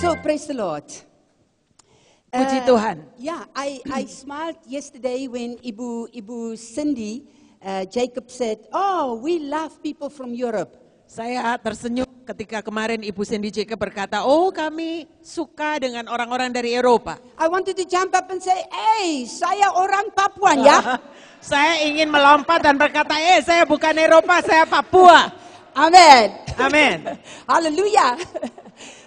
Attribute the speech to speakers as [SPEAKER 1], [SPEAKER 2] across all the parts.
[SPEAKER 1] So praise the Lord.
[SPEAKER 2] Puji uh, Tuhan.
[SPEAKER 1] yeah, I, I smiled yesterday when Ibu Ibu Cindy Eh, Jacob said, "Oh, we love people from Europe." Saya tersenyum ketika kemarin Ibu Cindy Jacob berkata, "Oh, kami suka dengan orang-orang dari Eropa." I wanted to jump up and say, "Hey, saya orang Papua ya." saya ingin melompat dan berkata, "Eh, saya bukan Eropa, saya Papua." Amin. Amin. Haleluya.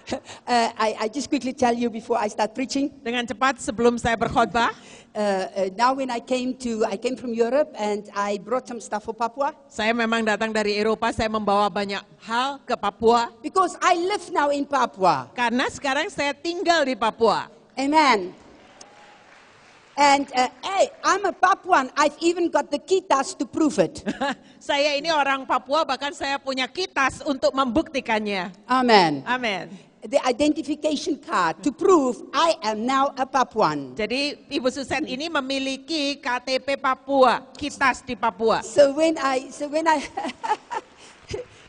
[SPEAKER 1] Uh, I, I just quickly tell you before I start preaching. Dengan cepat sebelum saya berkhotbah. Uh, uh, now when I came to I came from Europe and I brought some stuff for Papua. Saya memang datang dari Eropa, saya membawa banyak hal ke Papua. Because I live now in Papua. Karena sekarang saya tinggal di Papua. Amen. And uh, hey, I'm a Papuan. I've even got the kitas to prove it. saya ini orang Papua, bahkan saya punya kitas untuk membuktikannya. Amen. Amen. the identification card to prove I am now a Papuan. Jadi Ibu Susan ini memiliki KTP Papua, kitas di Papua. So when I so when I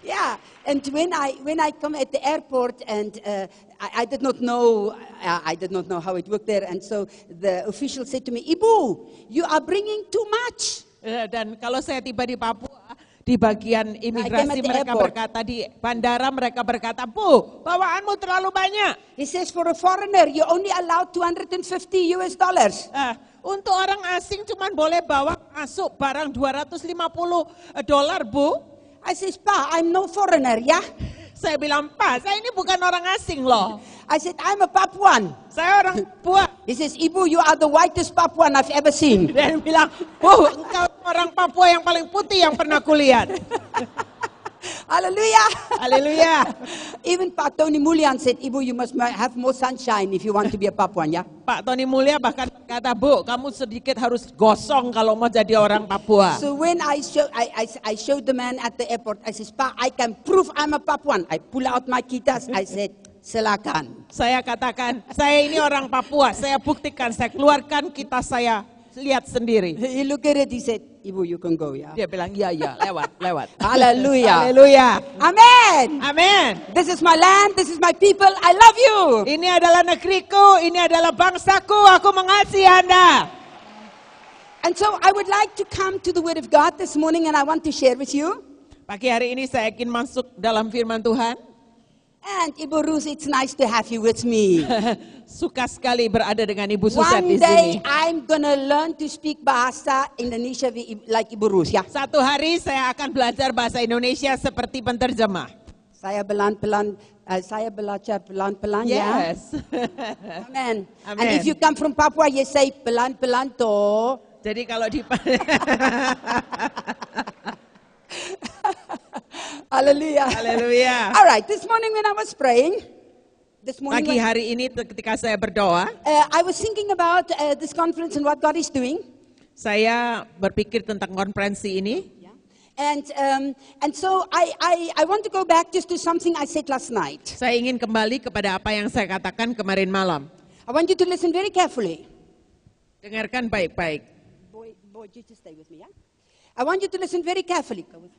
[SPEAKER 1] Yeah, and when I when I come at the airport and uh, I, I, did not know I, uh, I, did not know how it worked there, and so the official said to me, Ibu, you are bringing too much. Uh, dan kalau saya tiba di Papua di bagian imigrasi nah, mereka berkata di bandara mereka berkata, "Bu, bawaanmu terlalu banyak." He says for a foreigner you only allowed 250 US dollars. Uh, untuk orang asing cuma boleh bawa masuk barang 250 dolar, Bu. I says, "Pa, I'm no foreigner, ya." Saya bilang, Pak, saya ini bukan orang asing loh. I said, I'm a Papuan. Saya orang Papua. He says, Ibu, you are the whitest Papuan I've ever seen. Dia bilang, Bu, oh, engkau orang Papua yang paling putih yang pernah kulihat. Hallelujah. Hallelujah. Even Pak Tony Mulyan said, Ibu, you must have more sunshine if you want to be a Papuan, ya. Yeah? Pak Tony Mulia bahkan Kata Bu, kamu sedikit harus gosong kalau mau jadi orang Papua. So when I show I I, I showed the man at the airport, I says, Pak, I can prove I'm a Papuan." I pull out my kitas, I said, "Silakan." Saya katakan, saya ini orang Papua, saya buktikan, saya keluarkan kitas saya, lihat sendiri. He looked at it, he said, Ibu, you can go, ya. Dia bilang, ya, ya, lewat, lewat. Haleluya. Haleluya. Amin. Amin. This is my land, this is my people, I love you. Ini adalah negeriku, ini adalah bangsaku, aku mengasihi Anda. And so I would like to come to the word of God this morning and I want to share with you. Pagi hari ini saya ingin masuk dalam firman Tuhan. And Ibu Ruth, it's nice to have you with me. Suka sekali berada dengan Ibu Susan One di sini. One day I'm gonna learn to speak bahasa Indonesia like Ibu Ruth, ya. Satu hari saya akan belajar bahasa Indonesia seperti penterjemah. Saya pelan-pelan eh, saya belajar pelan-pelan ya. yes. ya. Amen. Amen. And if you come from Papua, you say pelan-pelan to. Jadi kalau di Hallelujah. Hallelujah. All right, this morning when I was praying, this morning pagi hari ini ketika saya berdoa, uh, I was thinking about uh, this conference and what God is doing. Saya berpikir tentang konferensi ini. And um, and so I, I I want to go back just to something I said last night. Saya ingin kembali kepada apa yang saya katakan kemarin malam. I want you to listen very carefully. Dengarkan baik-baik. Boy, boy, you just stay with me, yeah? I want you to listen very carefully. Go with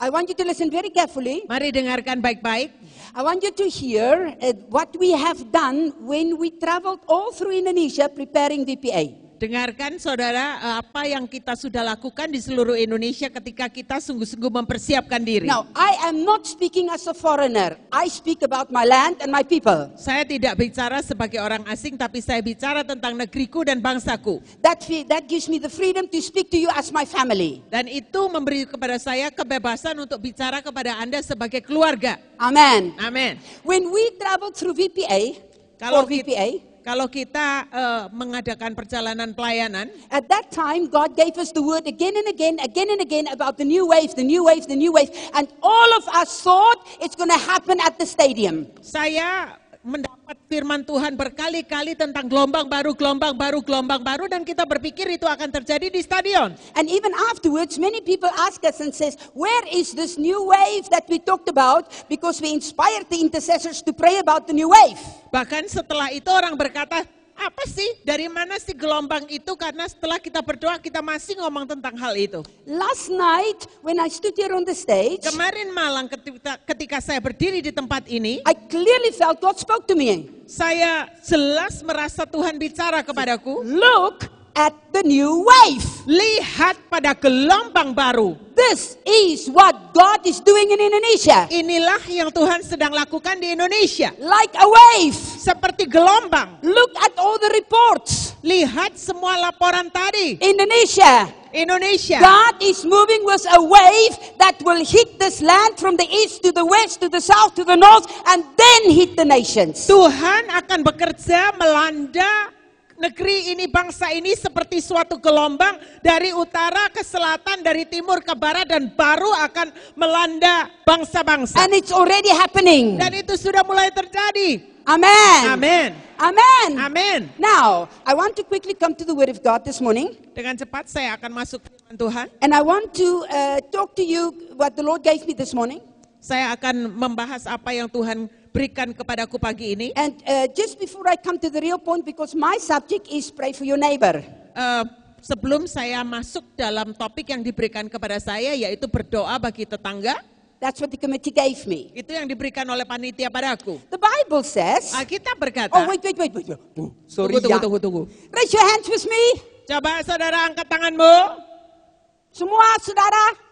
[SPEAKER 1] I want you to listen very carefully. Mari dengarkan baik-baik. I want you to hear uh, what we have done when we traveled all through Indonesia preparing DPA. Dengarkan saudara eh, apa yang kita sudah lakukan di seluruh Indonesia ketika kita sungguh-sungguh mempersiapkan diri. Now, I am not speaking as a foreigner. I speak about my land and my people. Saya tidak bicara sebagai orang asing tapi saya bicara tentang negeriku dan bangsaku. That that gives me the freedom to speak to you as my family. Dan itu memberi kepada saya kebebasan untuk bicara kepada Anda sebagai keluarga. Amen. Amen. When we travel through VPA, kalau VPA, kita, kalau kita uh, mengadakan perjalanan pelayanan, at that time God gave us the word again and again, again and again about the new wave, the new wave, the new wave, and all of us thought it's going to happen at the stadium. Saya mendapat firman Tuhan berkali-kali tentang gelombang baru, gelombang baru, gelombang baru dan kita berpikir itu akan terjadi di stadion. And even afterwards many people ask us and says, "Where is this new wave that we talked about?" Because we inspired the intercessors to pray about the new wave. Bahkan setelah itu orang berkata, apa sih dari mana sih gelombang itu karena setelah kita berdoa kita masih ngomong tentang hal itu. Last night when I stood here on the stage. Kemarin malam ketika, ketika saya berdiri di tempat ini. I clearly felt God spoke to me. Saya jelas merasa Tuhan bicara kepadaku. Look, at the new wave. Lihat pada gelombang baru. This is what God is doing in Indonesia. Inilah yang Tuhan sedang lakukan di Indonesia. Like a wave. Seperti gelombang. Look at all the reports. Lihat semua laporan tadi. Indonesia Indonesia. God is moving with a wave that will hit this land from the east to the west to the south to the north and then hit the nations. Tuhan akan bekerja melanda negeri ini, bangsa ini seperti suatu gelombang dari utara ke selatan, dari timur ke barat dan baru akan melanda bangsa-bangsa. And it's already happening. Dan itu sudah mulai terjadi. Amen. Amen. Amen. Amen. Now, I want to quickly come to the word of God this morning. Dengan cepat saya akan masuk ke Tuhan. And I want to uh, talk to you what the Lord gave me this morning. Saya akan membahas apa yang Tuhan berikan kepadaku pagi ini. And uh, just before I come to the real point because my subject is pray for your neighbor. Uh, sebelum saya masuk dalam topik yang diberikan kepada saya yaitu berdoa bagi tetangga. That's what the committee gave me. Itu yang diberikan oleh panitia padaku. The Bible says. Ah, kita berkata. Oh wait wait wait wait. Oh,
[SPEAKER 3] sorry tunggu, ya. Tunggu tunggu
[SPEAKER 1] tunggu. Raise your hands with me. Coba saudara angkat tanganmu. Semua saudara.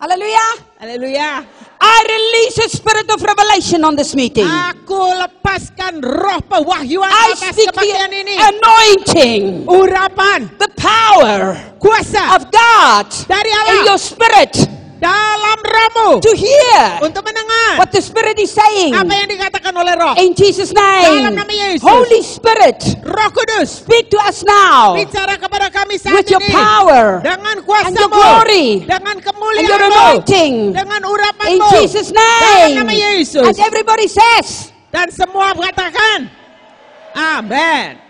[SPEAKER 1] Hallelujah. Hallelujah. I release a spirit of revelation on this meeting. Aku lepaskan roh pewahyuan I atas kebaktian ini. Anointing. Urapan. The power. Kuasa. Of God. Dari Allah. In your spirit. dalam rohmu to hear untuk mendengar what the spirit is saying apa yang dikatakan oleh roh in Jesus name dalam nama Yesus Holy Spirit roh kudus speak to us now bicara kepada kami saat with ini your power dengan kuasamu and your glory dengan
[SPEAKER 2] kemuliaan and your anointing dengan urapanmu in Jesus name dalam
[SPEAKER 1] nama Yesus and everybody says dan semua katakan amen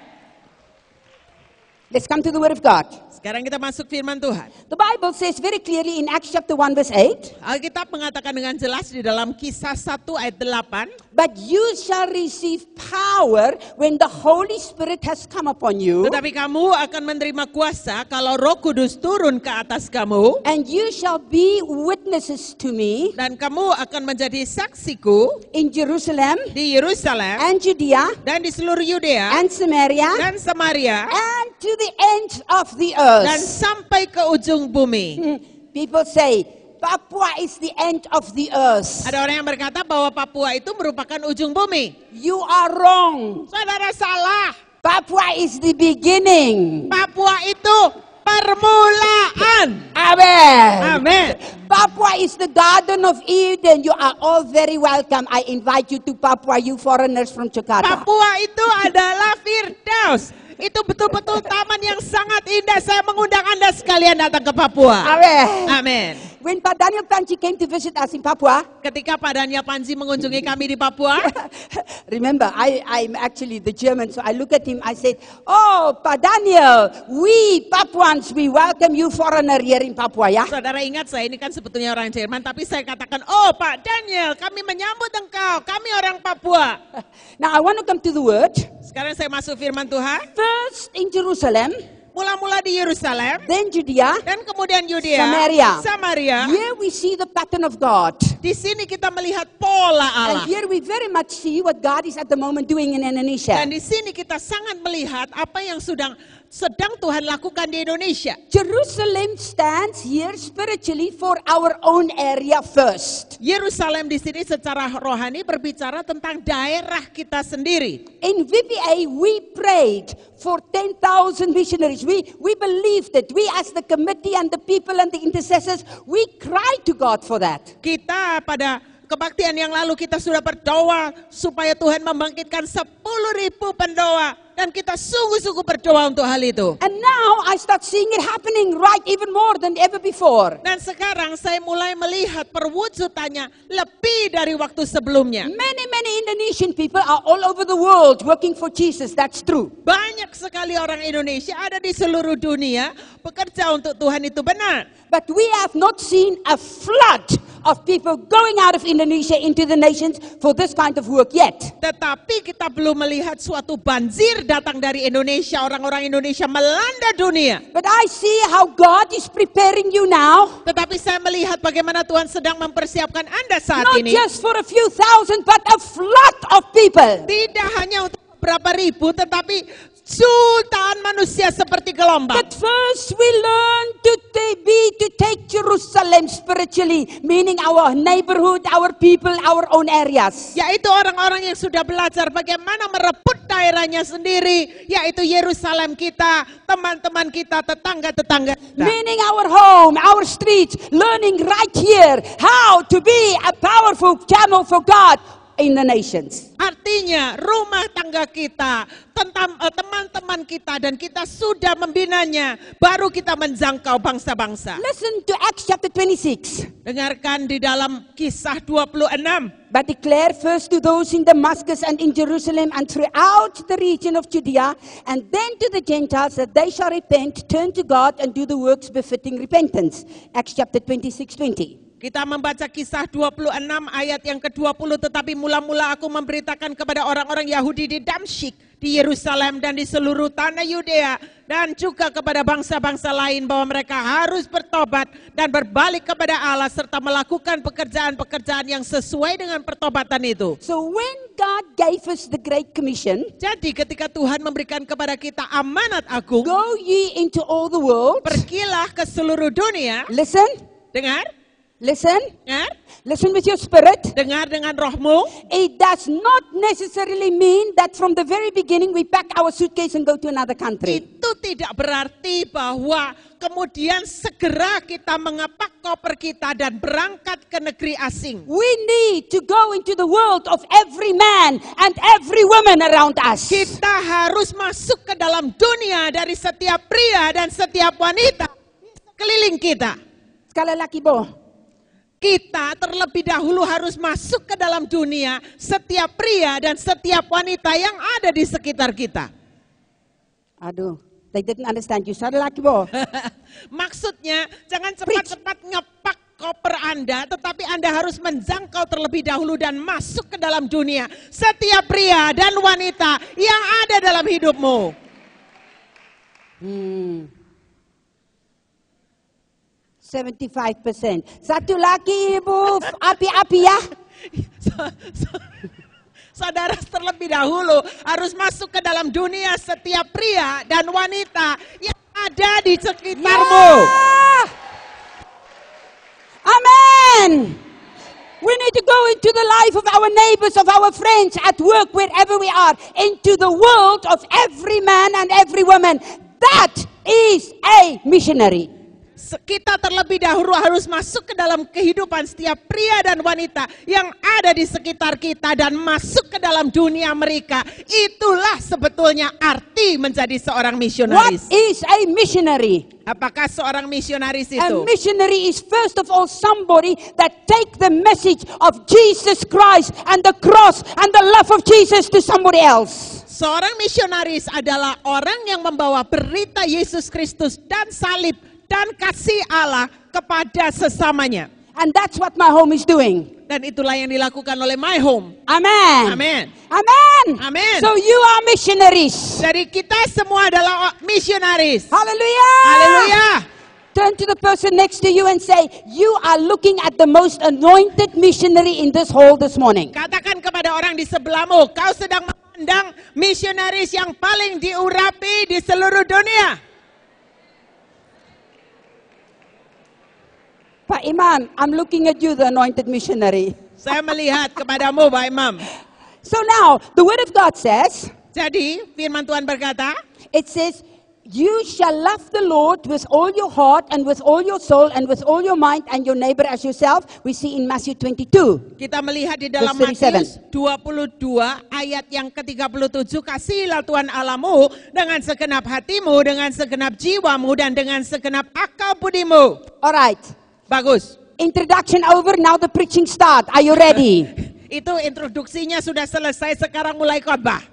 [SPEAKER 1] let's come to the word of God sekarang kita masuk firman Tuhan. The Bible says very clearly in Acts chapter 1 verse 8. Alkitab mengatakan dengan jelas di dalam kisah 1 ayat 8. But you shall receive power when the Holy Spirit has come upon you. Tetapi kamu akan menerima kuasa kalau Roh Kudus turun ke atas kamu. And you shall be witnesses to me. Dan kamu akan menjadi saksiku in Jerusalem, di Yerusalem, and Judea, dan di seluruh Yudea, and Samaria, dan Samaria, and to the end of the earth earth. Dan sampai ke ujung bumi. Hmm, people say, Papua is the end of the earth. Ada orang yang berkata bahwa Papua itu merupakan ujung bumi. You are wrong. Saudara salah. Papua is the beginning. Papua itu permulaan. Amin. Amin. Papua is the garden of Eden. You are all very welcome. I invite you to Papua, you foreigners from Jakarta. Papua itu adalah Firdaus. Itu betul-betul taman yang sangat indah. Saya mengundang Anda sekalian datang ke Papua. Amin. Amin. When Pak Panji came to visit us in Papua, ketika Pak Daniel Panji mengunjungi kami di Papua, remember I I'm actually the German, so I look at him, I said, Oh Pak Daniel, we Papuans, we welcome you foreigner here in Papua ya. Saudara ingat saya ini kan sebetulnya orang Jerman, tapi saya katakan, Oh Pak Daniel, kami menyambut engkau, kami orang Papua. Now I want to come to the word. Sekarang saya masuk firman Tuhan. First in Jerusalem. Mula-mula di Yerusalem. Then Judea. Dan kemudian Yudea. Samaria. Samaria. Here we see the pattern of God. Di sini kita melihat pola Allah. And here we very much see what God is at the moment doing in Indonesia. Dan di sini kita sangat melihat apa yang sedang sedang Tuhan lakukan di Indonesia. Jerusalem stands here spiritually for our own area first. Yerusalem di sini secara rohani berbicara tentang daerah kita sendiri. In VBA we prayed for 10,000 missionaries. We we believe that we as the committee and the people and the intercessors we cry to God for that. Kita pada kebaktian yang lalu kita sudah berdoa supaya Tuhan membangkitkan 10.000 pendoa dan kita sungguh-sungguh berdoa untuk hal itu. And now I start seeing it happening right even more than ever before. Dan sekarang saya mulai melihat perwujudannya lebih dari waktu sebelumnya. Many many Indonesian people are all over the world working for Jesus. That's true. Banyak sekali orang Indonesia ada di seluruh dunia bekerja untuk Tuhan itu benar. But we have not seen a flood of people going out of Indonesia into the nations for this kind of work yet. Tetapi kita belum melihat suatu banjir datang dari Indonesia, orang-orang Indonesia melanda dunia. But I see how God is preparing you now. Tetapi saya melihat bagaimana Tuhan sedang mempersiapkan Anda saat Not ini. Not just for a few thousand but a flood of people. Tidak hanya untuk berapa ribu tetapi jutaan manusia seperti gelombang. But first we learn to be to take Jerusalem spiritually, meaning our neighborhood, our people, our own areas. Yaitu orang-orang yang sudah belajar bagaimana merebut daerahnya sendiri, yaitu Yerusalem kita, teman-teman kita, tetangga-tetangga. Meaning our home, our streets, learning right here how to be a powerful channel for God in the nations. Artinya rumah tangga kita, eh, teman-teman kita dan kita sudah membinanya, baru kita menjangkau bangsa-bangsa. Listen to Acts chapter 26. Dengarkan di dalam kisah 26. But declare first to those in Damascus and in Jerusalem and throughout the region of Judea and then to the Gentiles that they shall repent, turn to God and do the works befitting repentance. Acts chapter 26, 20. Kita membaca kisah 26 ayat yang ke-20 tetapi mula-mula aku memberitakan kepada orang-orang Yahudi di Damsyik, di Yerusalem dan di seluruh tanah Yudea dan juga kepada bangsa-bangsa lain bahwa mereka harus bertobat dan berbalik kepada Allah serta melakukan pekerjaan-pekerjaan yang sesuai dengan pertobatan itu. So when God gave us the great commission, jadi ketika Tuhan memberikan kepada kita amanat agung, go ye into all the world, pergilah ke seluruh dunia. Listen, dengar Listen. Dengar. Listen with your spirit. Dengar dengan rohmu. It does not necessarily mean that from the very beginning we pack our suitcase and go to another country. Itu tidak berarti bahwa kemudian segera kita mengepak koper kita dan berangkat ke negeri asing. We need to go into the world of every man and every woman around us. Kita harus masuk ke dalam dunia dari setiap pria dan setiap wanita keliling kita. Sekali lagi, boh kita terlebih dahulu harus masuk ke dalam dunia setiap pria dan setiap wanita yang ada di sekitar kita. Aduh, they didn't understand you. Sorry lagi, Bo. Maksudnya, jangan cepat-cepat ngepak koper Anda, tetapi Anda harus menjangkau terlebih dahulu dan masuk ke dalam dunia setiap pria dan wanita yang ada dalam hidupmu. Hmm. 75%. Satu lagi Ibu, api-api ya. Saudara terlebih dahulu harus masuk ke dalam dunia setiap pria dan wanita yang ada di sekitarmu. Yeah. Amen. We need to go into the life of our neighbors, of our friends, at work, wherever we are, into the world of every man and every woman. That is a missionary kita terlebih dahulu harus masuk ke dalam kehidupan setiap pria dan wanita yang ada di sekitar kita dan masuk ke dalam dunia mereka. Itulah sebetulnya arti menjadi seorang misionaris. What is a missionary? Apakah seorang misionaris itu? A missionary is first of all somebody that take the message of Jesus Christ and the cross and the love of Jesus to somebody else. Seorang misionaris adalah orang yang membawa berita Yesus Kristus dan salib dan kasih Allah kepada sesamanya. And that's what my home is doing. Dan itulah yang dilakukan oleh my home. Amen. Amen. Amen. Amen. So you are missionaries. Jadi kita semua adalah missionaries. Hallelujah. Hallelujah. Turn to the person next to you and say, you are looking at the most anointed missionary in this hall this morning. Katakan kepada orang di sebelahmu, kau sedang memandang misionaris yang paling diurapi di seluruh dunia. Pak Imam, I'm looking at you, the anointed missionary. Saya melihat kepadamu, Pak Imam. So now, the word of God says, Jadi, firman Tuhan berkata, it says, you shall love the Lord with all your heart and with all your soul and with all your mind and your neighbor as yourself. We see in Matthew 22. Kita melihat di dalam Matius 22 ayat yang ke-37, kasihilah Tuhan Allahmu dengan segenap hatimu, dengan segenap jiwamu dan dengan segenap akal budimu. Alright. Bagus. Introduction over, now the preaching start. Are you ready? Itu introduksinya sudah selesai, sekarang mulai khotbah.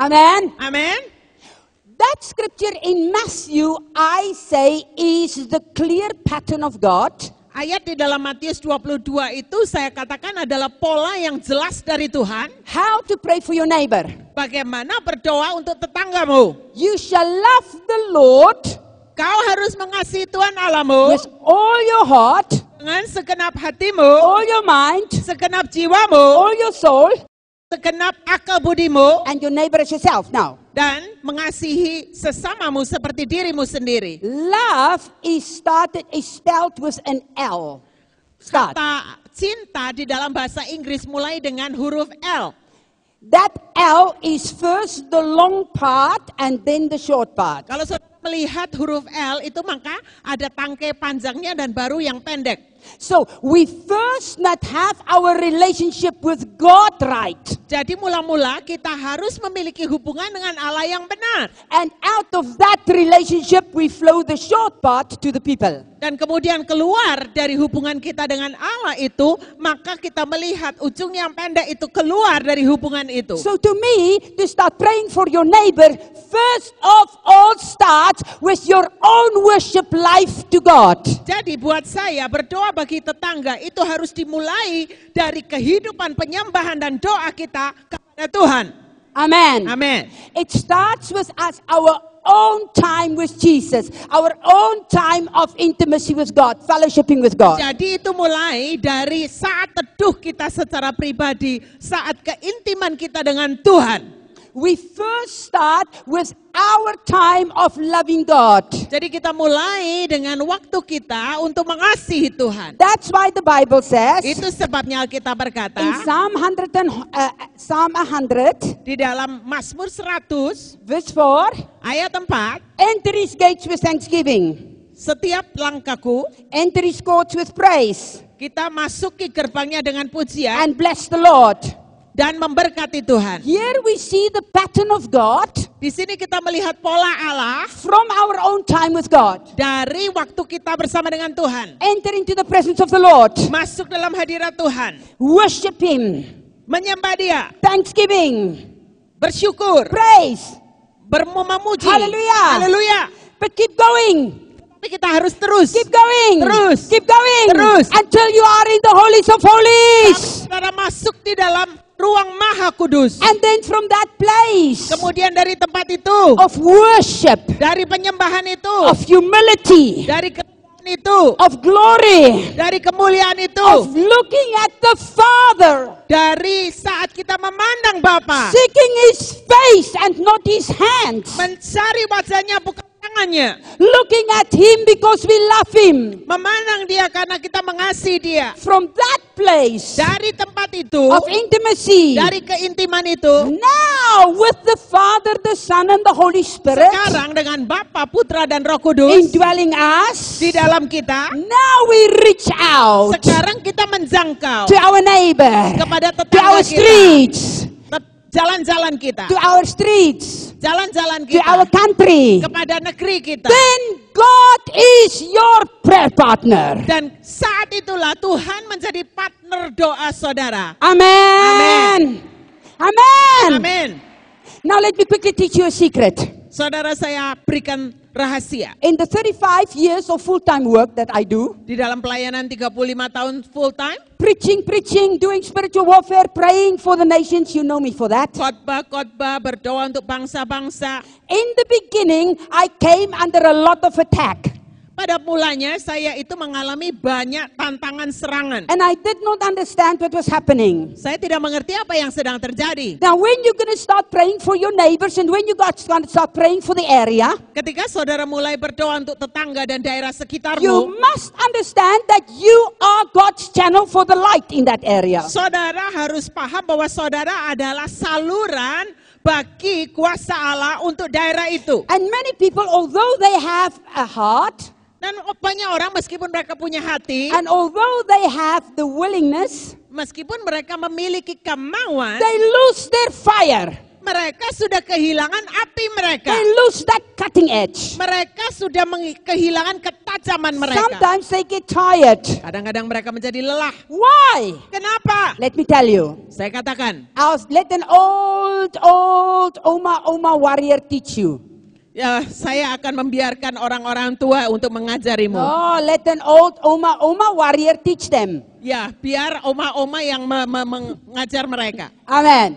[SPEAKER 1] Amen. Amen. That scripture in Matthew, I say, is the clear pattern of God. Ayat di dalam Matius 22 itu saya katakan adalah pola yang jelas dari Tuhan. How to pray for your neighbor. Bagaimana berdoa untuk tetanggamu. You shall love the Lord Kau harus mengasihi Tuhan Allahmu with all your heart, dengan segenap hatimu, all your mind, segenap jiwamu, all your soul, segenap akal budimu, and your neighbor as yourself now. Dan mengasihi sesamamu seperti dirimu sendiri. Love is started is spelled with an L. Start. Kata cinta di dalam bahasa Inggris mulai dengan huruf L. That L is first the long part and then the short part. Kalau melihat huruf L itu maka ada tangkai panjangnya dan baru yang pendek. So we first not have our relationship with God right. Jadi mula-mula kita harus memiliki hubungan dengan Allah yang benar. And out of that relationship we flow the short part to the people dan kemudian keluar dari hubungan kita dengan Allah itu, maka kita melihat ujung yang pendek itu keluar dari hubungan itu. So to me, to start praying for your neighbor, first of all starts with your own worship life to God. Jadi buat saya berdoa bagi tetangga itu harus dimulai dari kehidupan penyembahan dan doa kita kepada Tuhan. Amen. Amen. It starts with us our own time with Jesus, our own time of intimacy with God, fellowshipping with God. Jadi itu mulai dari saat teduh kita secara pribadi, saat keintiman kita dengan Tuhan we first start with our time of loving God. Jadi kita mulai dengan waktu kita untuk mengasihi Tuhan. That's why the Bible says. Itu sebabnya kita berkata. In Psalm 100 and, uh, Psalm 100. Di dalam Mazmur 100. Verse 4. Ayat 4. Enter his gates with thanksgiving. Setiap langkahku. Enter his courts with praise. Kita masuki gerbangnya dengan pujian. And bless the Lord dan memberkati Tuhan. Here we see the pattern of God. Di sini kita melihat pola Allah from our own time with God. Dari waktu kita bersama dengan Tuhan. Enter into the presence of the Lord. Masuk dalam hadirat Tuhan. Worship him. Menyembah dia. Thanksgiving. Bersyukur. Praise. Bermemuji. Haleluya. Haleluya. But keep going. Tapi kita harus terus. Keep going. Terus. Keep going. Terus. Until you are in the holy of holies. Sampai masuk di dalam ruang maha kudus. And then from that place. Kemudian dari tempat itu. Of worship. Dari penyembahan itu. Of humility. Dari kemuliaan itu. Of glory. Dari kemuliaan itu. Of looking at the Father. Dari saat kita memandang Bapa. Seeking his face and not his hands. Mencari wajahnya bukan tangannya. Looking at him because we love him. Memandang dia karena kita mengasihi dia. From that place. Dari tempat itu. Of intimacy. Dari keintiman itu. Now with the Father, the Son and the Holy Spirit. Sekarang dengan Bapa, Putra dan Roh Kudus. Indwelling us. Di dalam kita. Now we reach out. Sekarang kita menjangkau. To our neighbor. Kepada tetangga to our kita. streets jalan-jalan kita, to our streets, jalan-jalan kita, to our country, kepada negeri kita, then God is your prayer partner. Dan saat itulah Tuhan menjadi partner doa saudara. Amin. Amin. Amin. Now let me quickly teach you a secret. Saudara saya berikan rahasia. In the 35 years of full-time work that I do, di dalam pelayanan 35 tahun full-time, preaching, preaching, doing spiritual warfare, praying for the nations, you know me for that. Khotbah, khotbah, berdoa untuk bangsa-bangsa. In the beginning, I came under a lot of attack pada mulanya saya itu mengalami banyak tantangan serangan. And I did not understand what was happening. Saya tidak mengerti apa yang sedang terjadi. Now when you gonna start praying for your neighbors and when you got gonna start praying for the area? Ketika saudara mulai berdoa untuk tetangga dan daerah sekitarmu, you must understand that you are God's channel for the light in that area. Saudara harus paham bahwa saudara adalah saluran bagi kuasa Allah untuk daerah itu. And many people although they have a heart dan banyak orang meskipun mereka punya hati. And although they have the willingness. Meskipun mereka memiliki kemauan. They lose their fire. Mereka sudah kehilangan api mereka. They lose that cutting edge. Mereka sudah kehilangan ketajaman mereka. Sometimes they get tired. Kadang-kadang mereka menjadi lelah. Why? Kenapa? Let me tell you. Saya katakan. I'll let an old, old Oma Oma warrior teach you. Ya, saya akan membiarkan orang-orang tua untuk mengajarimu. Oh, let an old oma oma warrior teach them. Ya, biar oma-oma yang me me mengajar mereka. Amen.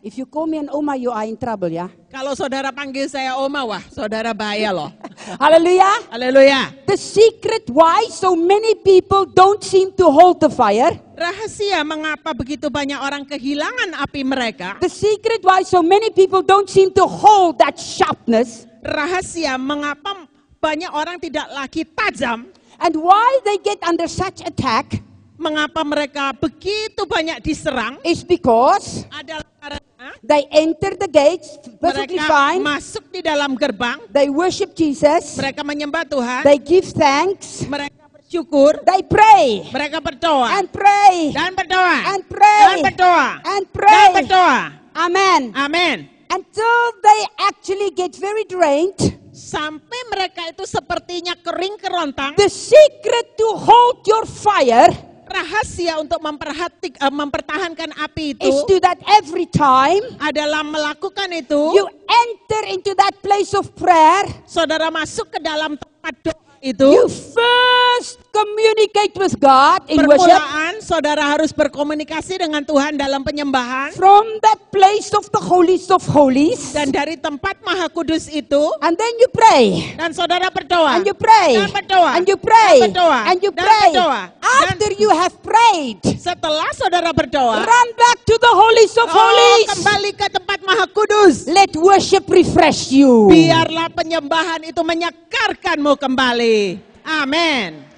[SPEAKER 1] If you call me an oma, you are in trouble ya. Kalau saudara panggil saya oma, wah, saudara bahaya loh. Haleluya. Haleluya. The secret why so many people don't seem to hold the fire. Rahasia mengapa begitu banyak orang kehilangan api mereka. The secret why so many people don't seem to hold that sharpness rahasia mengapa banyak orang tidak lagi tajam. And why they get under such attack? Mengapa mereka begitu banyak diserang? Is because adalah karena they enter the gates perfectly mereka fine. masuk di dalam gerbang. They worship Jesus. Mereka menyembah Tuhan. They give thanks. Mereka bersyukur. They pray. Mereka berdoa. And pray. Dan berdoa. And pray. Dan berdoa. And pray. Dan berdoa. Amen. Amen. Until they actually get very drained. Sampai mereka itu sepertinya kering kerontang. The secret to hold your fire rahasia untuk memperhatik, eh, mempertahankan api itu is to that every time adalah melakukan itu you enter into that place of prayer saudara masuk ke dalam tempat doa itu you first communicate with God in worship. Permulaan saudara harus berkomunikasi dengan Tuhan dalam penyembahan. From that place of the holiest of holies. Dan dari tempat maha kudus itu. And then you pray. Dan saudara berdoa. And you pray. Dan berdoa. And you pray. Dan berdoa. And you pray. Dan berdoa. After you have prayed. Setelah saudara berdoa. Run back to the holiest of oh, holies. Kembali ke tempat maha kudus. Let worship refresh you. Biarlah penyembahan itu menyakarkanmu kembali. Amin.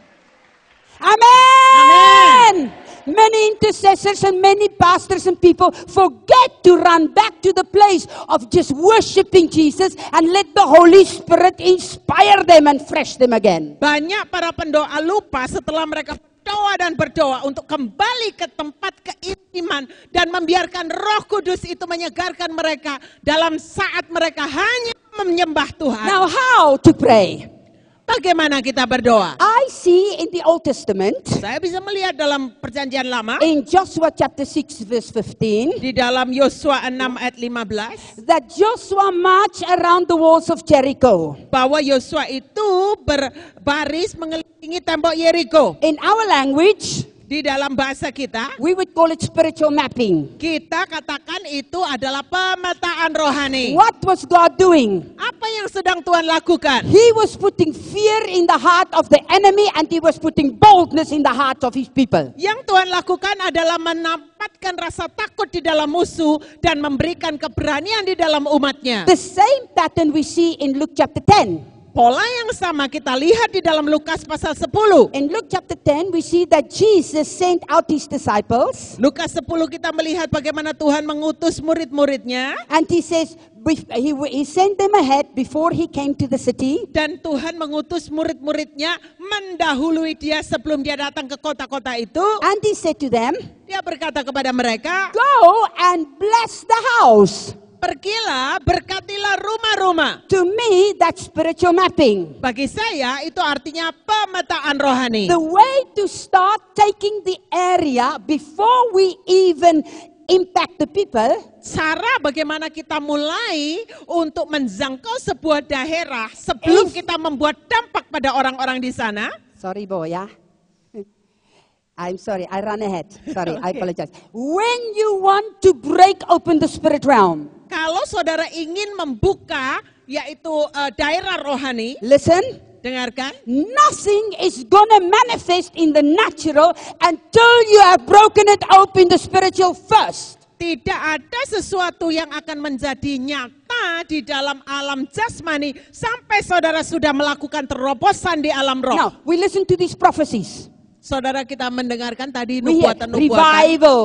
[SPEAKER 1] Amen. Many intercessors and many pastors and people forget to run back to the place of just worshiping Jesus and let the Holy Spirit inspire them and fresh them again. Banyak para pendoa lupa setelah mereka berdoa dan berdoa untuk kembali ke tempat keintiman dan membiarkan Roh Kudus itu menyegarkan mereka dalam saat mereka hanya menyembah Tuhan. Now how to pray? bagaimana kita berdoa? I see in the Old Testament. Saya bisa melihat dalam Perjanjian Lama. In Joshua chapter 6 verse 15. Di dalam Yosua 6 ayat 15. That Joshua marched around the walls of Jericho. Bahwa Yosua itu berbaris mengelilingi tembok Jericho. In our language. Di dalam bahasa kita, we would call it spiritual mapping. Kita katakan itu adalah pemetaan rohani. What was God doing? Apa yang sedang Tuhan lakukan? He was putting fear in the heart of the enemy and he was putting boldness in the heart of his people. Yang Tuhan lakukan adalah menempatkan rasa takut di dalam musuh dan memberikan keberanian di dalam umatnya. The same pattern we see in Luke chapter 10. Pola yang sama kita lihat di dalam Lukas pasal 10. In Luke chapter 10 we see that Jesus sent out his disciples. Lukas 10 kita melihat bagaimana Tuhan mengutus murid-muridnya. And he says he, he sent them ahead before he came to the city. Dan Tuhan mengutus murid-muridnya mendahului dia sebelum dia datang ke kota-kota itu. And he said to them, dia berkata kepada mereka, "Go and bless the house." pergilah, berkatilah rumah-rumah. To me, that spiritual mapping. Bagi saya itu artinya pemetaan rohani. The way to start taking the area before we even impact the people. Cara bagaimana kita mulai untuk menjangkau sebuah daerah sebelum if, kita membuat dampak pada orang-orang di sana. Sorry, Bo, ya. I'm sorry, I ran ahead. Sorry, okay. I apologize. When you want to break open the spirit realm kalau saudara ingin membuka yaitu uh, daerah rohani. Listen. Dengarkan. Nothing is gonna manifest in the natural until you have broken it open the spiritual first. Tidak ada sesuatu yang akan menjadi nyata di dalam alam jasmani sampai saudara sudah melakukan terobosan di alam roh. Now, we listen to these prophecies. Saudara kita mendengarkan tadi nubuatan-nubuatan. Revival.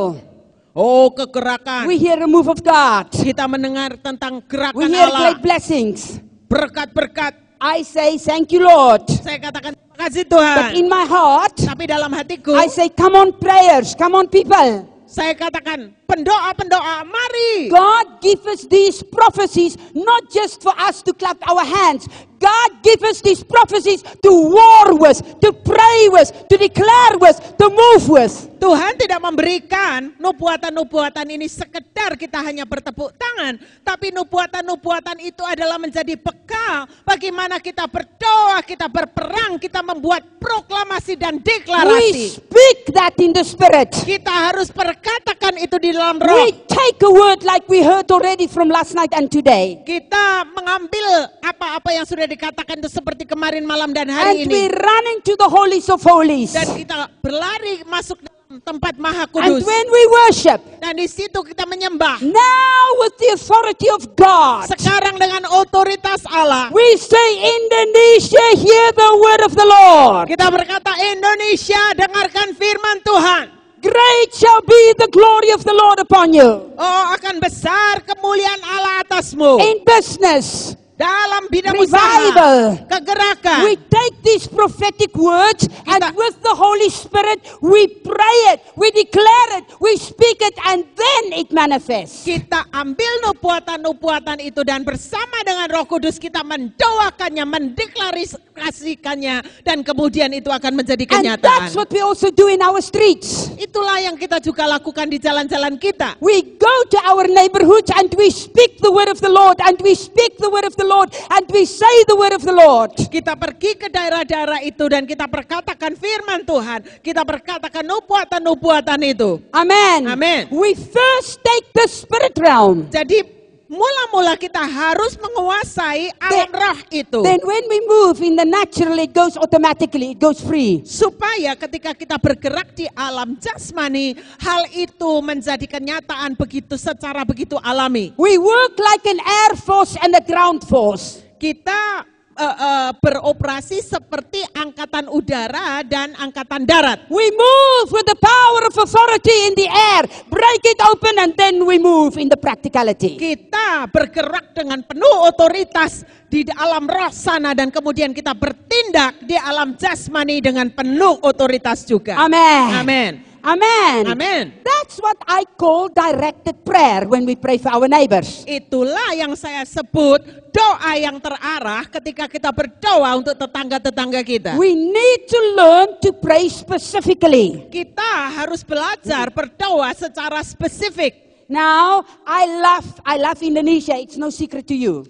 [SPEAKER 1] Oh, kegerakan. We hear the move of God. Kita mendengar tentang gerakan Allah. We hear great blessings. Berkat-berkat. I say thank you Lord. Saya katakan terima kasih Tuhan. But in my heart, tapi dalam hatiku, I say come on prayers, come on people. Saya katakan pendoa-pendoa, mari. God give us these prophecies not just for us to clap our hands. God give us these prophecies to war with, to pray with, to declare with, to move with. Tuhan tidak memberikan nubuatan-nubuatan ini sekedar kita hanya bertepuk tangan, tapi nubuatan-nubuatan itu adalah menjadi bekal bagaimana kita berdoa, kita berperang, kita membuat proklamasi dan deklarasi. We speak that in the spirit. Kita harus perkatakan itu di dalam roh. We take a word like we heard already from last night and today. Kita mengambil apa-apa yang sudah dikatakan itu seperti kemarin malam dan hari and ini. And we running to the holy of holies. Dan kita berlari masuk tempat maha kudus. And when we worship, dan di situ kita menyembah. Now with the authority of God. Sekarang dengan otoritas Allah. We say Indonesia hear the word of the Lord. Kita berkata Indonesia dengarkan firman Tuhan. Great shall be the glory of the Lord upon you. Oh, akan besar kemuliaan Allah atasmu. In business dalam bidang revival. usaha, kegerakan. We take these prophetic words kita, and with the Holy Spirit we pray it, we declare it, we speak it and then it manifests. Kita ambil nubuatan-nubuatan itu dan bersama dengan Roh Kudus kita mendoakannya, mendeklarasikannya dan kemudian itu akan menjadi kenyataan. And that's what we also do in our streets. Itulah yang kita juga lakukan di jalan-jalan kita. We go to our neighborhoods and we speak the word of the Lord and we speak the word of the Lord and we say the word of the Lord. Kita pergi ke daerah-daerah itu dan kita perkatakan firman Tuhan. Kita perkatakan nubuatan-nubuatan itu. Amin. Amin. We first take the spirit realm. Jadi Mula-mula kita harus menguasai alam then, roh itu. Then when we move in the natural it goes automatically, it goes free. Supaya ketika kita bergerak di alam jasmani, hal itu menjadi kenyataan begitu secara begitu alami. We work like an air force and a ground force. Kita uh, uh, beroperasi seperti angkatan udara dan angkatan darat. We move with the power of authority in the air, break it open and then we move in the practicality. Kita bergerak dengan penuh otoritas di alam roh sana dan kemudian kita bertindak di alam jasmani dengan penuh otoritas juga. Amin. Amin. Amen. Amen. That's what I call directed prayer when we pray for our neighbors. Itulah yang saya sebut doa yang terarah ketika kita berdoa untuk tetangga-tetangga kita. We need to learn to pray specifically. Kita harus belajar berdoa secara spesifik. Now, I love I love Indonesia. It's no secret to you.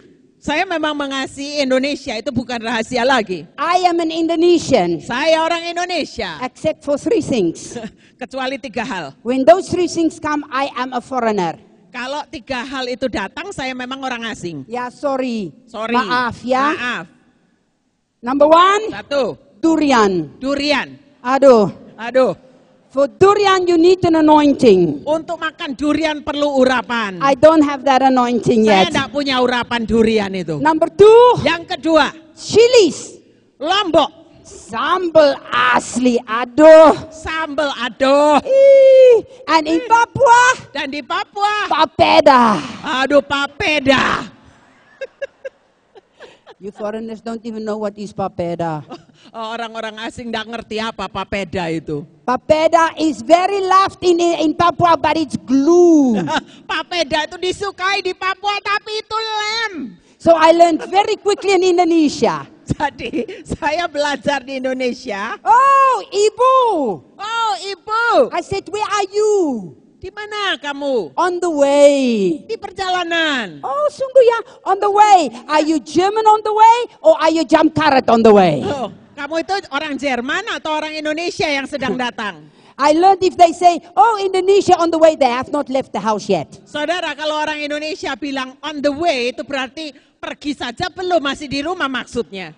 [SPEAKER 1] Saya memang mengasihi Indonesia itu bukan rahasia lagi. I am an Indonesian. Saya orang Indonesia. Except for three things. Kecuali tiga hal. When those three things come, I am a foreigner. Kalau tiga hal itu datang, saya memang orang asing. Ya, sorry. Sorry. Maaf ya. Maaf. Number one. Satu. Durian. Durian. Aduh. Aduh. For durian you need an anointing. Untuk makan durian perlu urapan. I don't have that anointing Saya yet. Saya tidak punya urapan durian itu. Number two. Yang kedua. Chilies. Lombok. Sambal asli, aduh. Sambal aduh. Ih, and in Papua. Dan di Papua. Papeda. Aduh, papeda. you foreigners don't even know what is papeda. Eh, orang-orang asing tidak ngerti apa papeda itu. Papeda is very loved in in Papua but it's glue. papeda itu disukai di Papua tapi itu lem. So I learned very quickly in Indonesia. Jadi saya belajar di Indonesia. Oh, ibu. Oh, ibu. I said, where are you? Di mana kamu? On the way. Di perjalanan. Oh, sungguh ya, on the way. Are you German on the way or are you jam carrot on the way? Oh. Kamu itu orang Jerman atau orang Indonesia yang sedang datang? I learned if they say, oh Indonesia on the way there, I've not left the house yet. Saudara, kalau orang Indonesia bilang on the way, itu berarti pergi saja belum, masih di rumah maksudnya.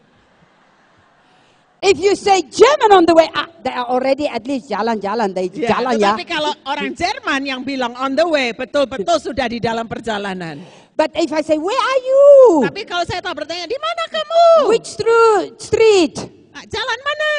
[SPEAKER 1] If you say German on the way, ah, they are already at least jalan-jalan, they yeah, jalan ya. Tapi kalau orang Jerman yang bilang on the way, betul-betul sudah di dalam perjalanan. But if I say where are you? Tapi kalau saya tak bertanya di mana kamu? Which street? Pak, jalan mana?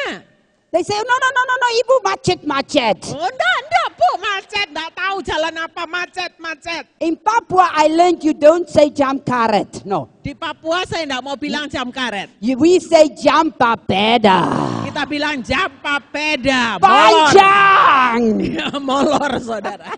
[SPEAKER 1] They say, no, no, no, no, no, ibu macet-macet. Oh, enggak, enggak, bu, macet, enggak tahu jalan apa, macet-macet. In Papua, I learned you don't say jam karet, no. Di Papua saya enggak mau bilang jam karet. We say jam papeda. Kita bilang jam papeda. Panjang. Molor, saudara.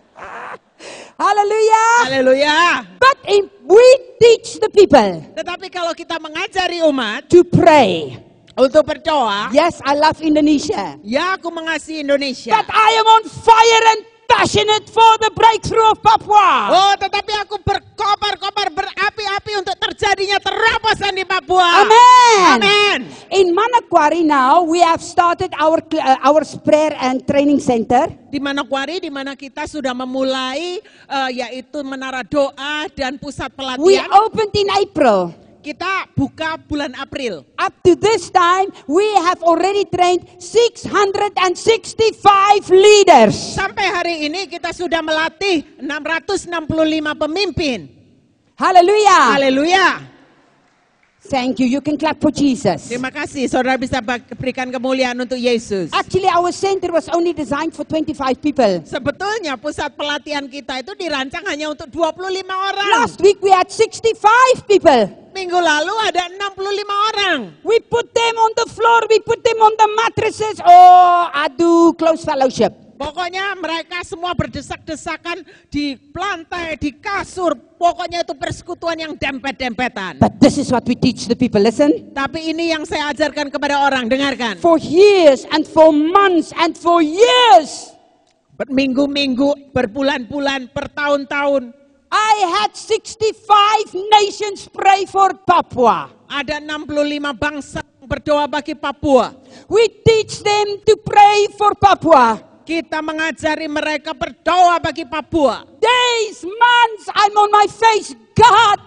[SPEAKER 1] Haleluya. Haleluya. But if we teach the people. Tetapi kalau kita mengajari umat. To pray. Untuk berdoa. Yes, I love Indonesia. Ya, aku mengasihi Indonesia. But I am on fire and passionate for the breakthrough of Papua. Oh, tetapi aku berkobar-kobar berapi-api untuk terjadinya terobosan di Papua. Amen. Amen. In Manokwari now we have started our uh, our prayer and training center. Di Manokwari, di mana kita sudah memulai uh, yaitu menara doa dan pusat pelatihan. We opened in April kita buka bulan April. Up to this time, we have already trained 665 leaders. Sampai hari ini kita sudah melatih 665 pemimpin. Haleluya. Haleluya. Thank you. You can clap for Jesus. Terima kasih. Saudara bisa berikan kemuliaan untuk Yesus. Actually, our center was only designed for 25 people. Sebetulnya pusat pelatihan kita itu dirancang hanya untuk 25 orang. Last week we had 65 people. Minggu lalu ada 65 orang. We put them on the floor, we put them on the mattresses. Oh, aduh, close fellowship. Pokoknya mereka semua berdesak-desakan di lantai, di kasur. Pokoknya itu persekutuan yang dempet-dempetan. But this is what we teach the people. Listen. Tapi ini yang saya ajarkan kepada orang. Dengarkan. For years and for months and for years. Berminggu-minggu, berbulan-bulan, bertahun-tahun. I had 65 nations pray for Papua. Ada 65 bangsa berdoa bagi Papua. We teach them to pray for Papua. Kita mengajari mereka berdoa bagi Papua. Days, months, I'm on my face. God,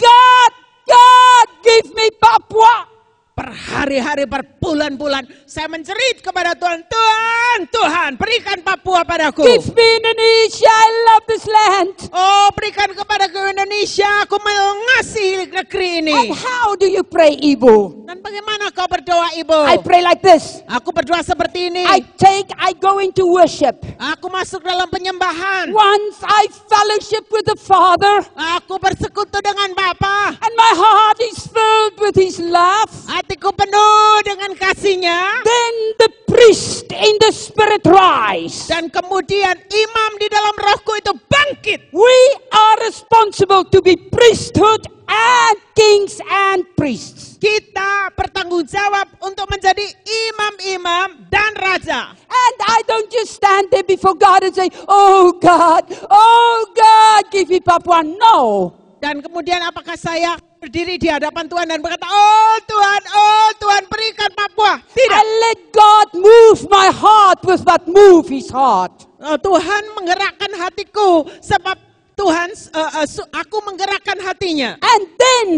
[SPEAKER 1] God, God, give me Papua per hari-hari, per bulan-bulan. Saya mencerit kepada Tuhan, Tuhan, Tuhan, berikan Papua padaku. Give me Indonesia, I love this land. Oh, berikan kepada ke Indonesia, aku mengasihi negeri ini. And how do you pray, Ibu? Dan bagaimana kau berdoa, Ibu? I pray like this. Aku berdoa seperti ini. I take, I go into worship. Aku masuk dalam penyembahan. Once I fellowship with the Father. Aku bersekutu dengan Bapa. And my heart is filled with His love hatiku penuh dengan kasihnya. Then the priest in the spirit rise. Dan kemudian imam di dalam rohku itu bangkit. We are responsible to be priesthood and kings and priests. Kita bertanggung jawab untuk menjadi imam-imam dan raja. And I don't just stand there before God and say, "Oh God, oh God, give me Papua." No. Dan kemudian apakah saya berdiri di hadapan Tuhan dan berkata, "Oh Tuhan, oh Tuhan, berikan Papua." Tidak. I let God move my heart with that move his heart. Eh, Tuhan menggerakkan hatiku sebab Tuhan uh, uh, aku menggerakkan hatinya. And then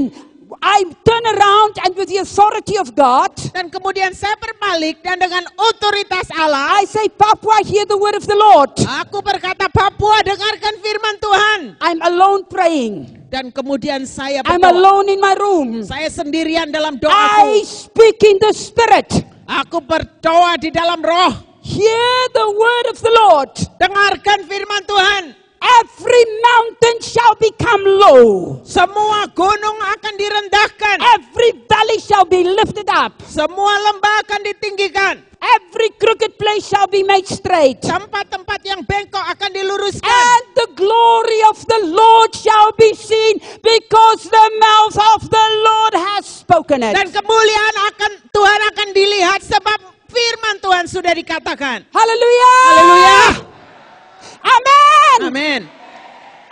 [SPEAKER 1] I turn around and with the authority of God. Dan kemudian saya berbalik dan dengan otoritas Allah. I say Papua hear the word of the Lord. Aku berkata Papua dengarkan firman Tuhan. I'm alone praying dan kemudian saya berdoa. I'm alone in my room. Saya sendirian dalam doa. I speak in the spirit. Aku berdoa di dalam roh. Hear the word of the Lord. Dengarkan firman Tuhan low. Semua gunung akan direndahkan. Every valley shall be lifted up. Semua lembah akan ditinggikan. Every crooked place shall be made straight. Tempat-tempat yang bengkok akan diluruskan. And the glory of the Lord shall be seen because the mouth of the Lord has spoken it. Dan kemuliaan akan Tuhan akan dilihat sebab firman Tuhan sudah dikatakan. Haleluya. Haleluya. Amin. Amin.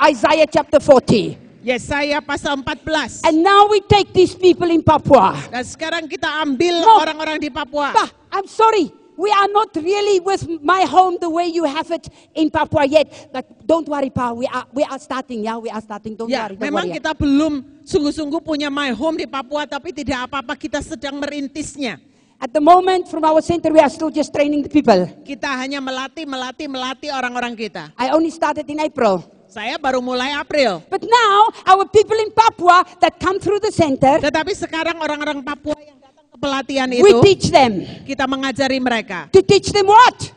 [SPEAKER 1] Isaiah chapter 40. Yesaya pasal 14. And now we take these people in Papua. Dan sekarang kita ambil orang-orang no. di Papua. Bah, I'm sorry. We are not really with my home the way you have it in Papua yet. But don't worry, Pa. We are we are starting. Yeah, we are starting. Don't ya, worry. Don't memang worry. kita belum sungguh-sungguh punya my home di Papua, tapi tidak apa-apa. Kita sedang merintisnya. At the moment from our center we are still just training the people. Kita hanya melatih, melatih, melatih orang-orang kita. I only started in April. Saya baru mulai April. But now our people in Papua that come through the center. Tetapi sekarang orang-orang Papua yang datang ke pelatihan itu. We teach them. Kita mengajari mereka. To teach them what?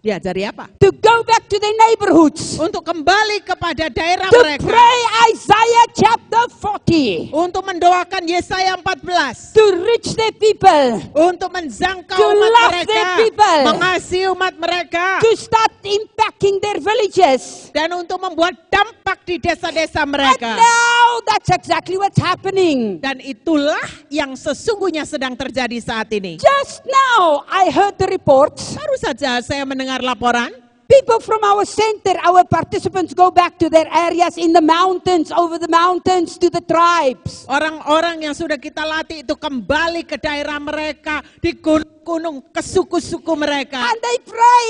[SPEAKER 1] Diajari apa? To go back to their neighborhoods. Untuk kembali kepada daerah to mereka. To pray Isaiah chapter 40. Untuk mendoakan Yesaya 14. To reach the people. Untuk menjangkau to umat love mereka. Their people. Mengasihi umat mereka. To start impacting their villages. Dan untuk membuat dampak di desa-desa mereka. And now that's exactly what's happening. Dan itulah yang sesungguhnya sedang terjadi saat ini. Just now I heard the reports. Baru saja saya mendengar mendengar laporan People from our center, our participants go back to their areas in the mountains, over the mountains to the tribes. Orang-orang yang sudah kita latih itu kembali ke daerah mereka, di gunung-gunung, ke suku-suku mereka. And they pray.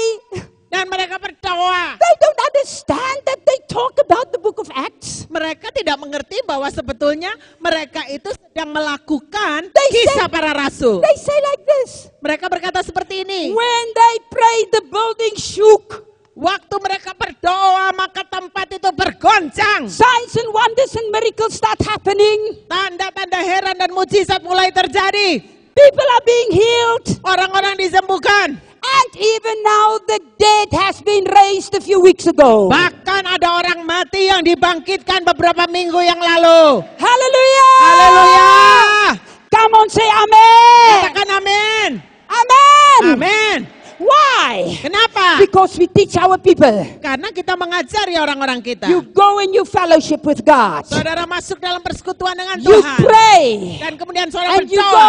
[SPEAKER 1] Dan mereka berdoa. They don't understand that they talk about the book of Acts. Mereka tidak mengerti bahwa sebetulnya mereka itu sedang melakukan they kisah say, para rasul. They say like this. Mereka berkata seperti ini. When they pray, the building shook. Waktu mereka berdoa maka tempat itu bergoncang. Signs and wonders and miracles start happening. Tanda-tanda heran dan mujizat mulai terjadi. People are being healed. Orang-orang disembuhkan. And even now the dead has been raised a few weeks ago. Bahkan ada orang mati yang dibangkitkan beberapa minggu yang lalu. Haleluya. Haleluya. Come on say amen. Katakan amin. Amin. Amin. Why? Kenapa? Because we teach our people. Karena kita mengajari orang-orang kita. You go and you fellowship with God. Saudara masuk dalam persekutuan dengan Tuhan. You pray. Dan kemudian saudara berdoa. And you go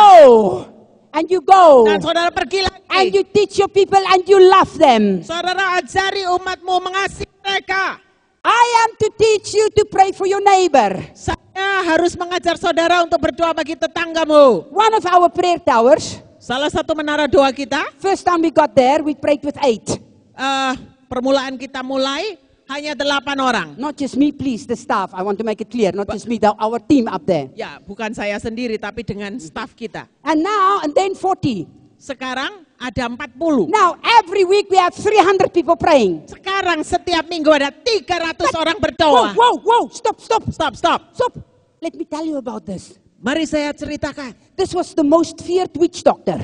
[SPEAKER 1] and you go. Dan saudara pergi lagi. And you teach your people and you love them. Saudara ajari umatmu mengasihi mereka. I am to teach you to pray for your neighbor. Saya harus mengajar saudara untuk berdoa bagi tetanggamu. One of our prayer towers. Salah satu menara doa kita. First time we got there, we prayed with eight. Uh, permulaan kita mulai, hanya delapan orang. Not just me, please, the staff. I want to make it clear. Not just me, the, our team up there. Ya, bukan saya sendiri, tapi dengan staff kita. And now and then 40. Sekarang ada 40. Now every week we have 300 people praying. Sekarang setiap minggu ada 300 But, orang berdoa. Whoa, whoa, whoa! stop, stop, stop, stop. Stop. Let me tell you about this. Mari saya ceritakan. This was the most feared witch doctor.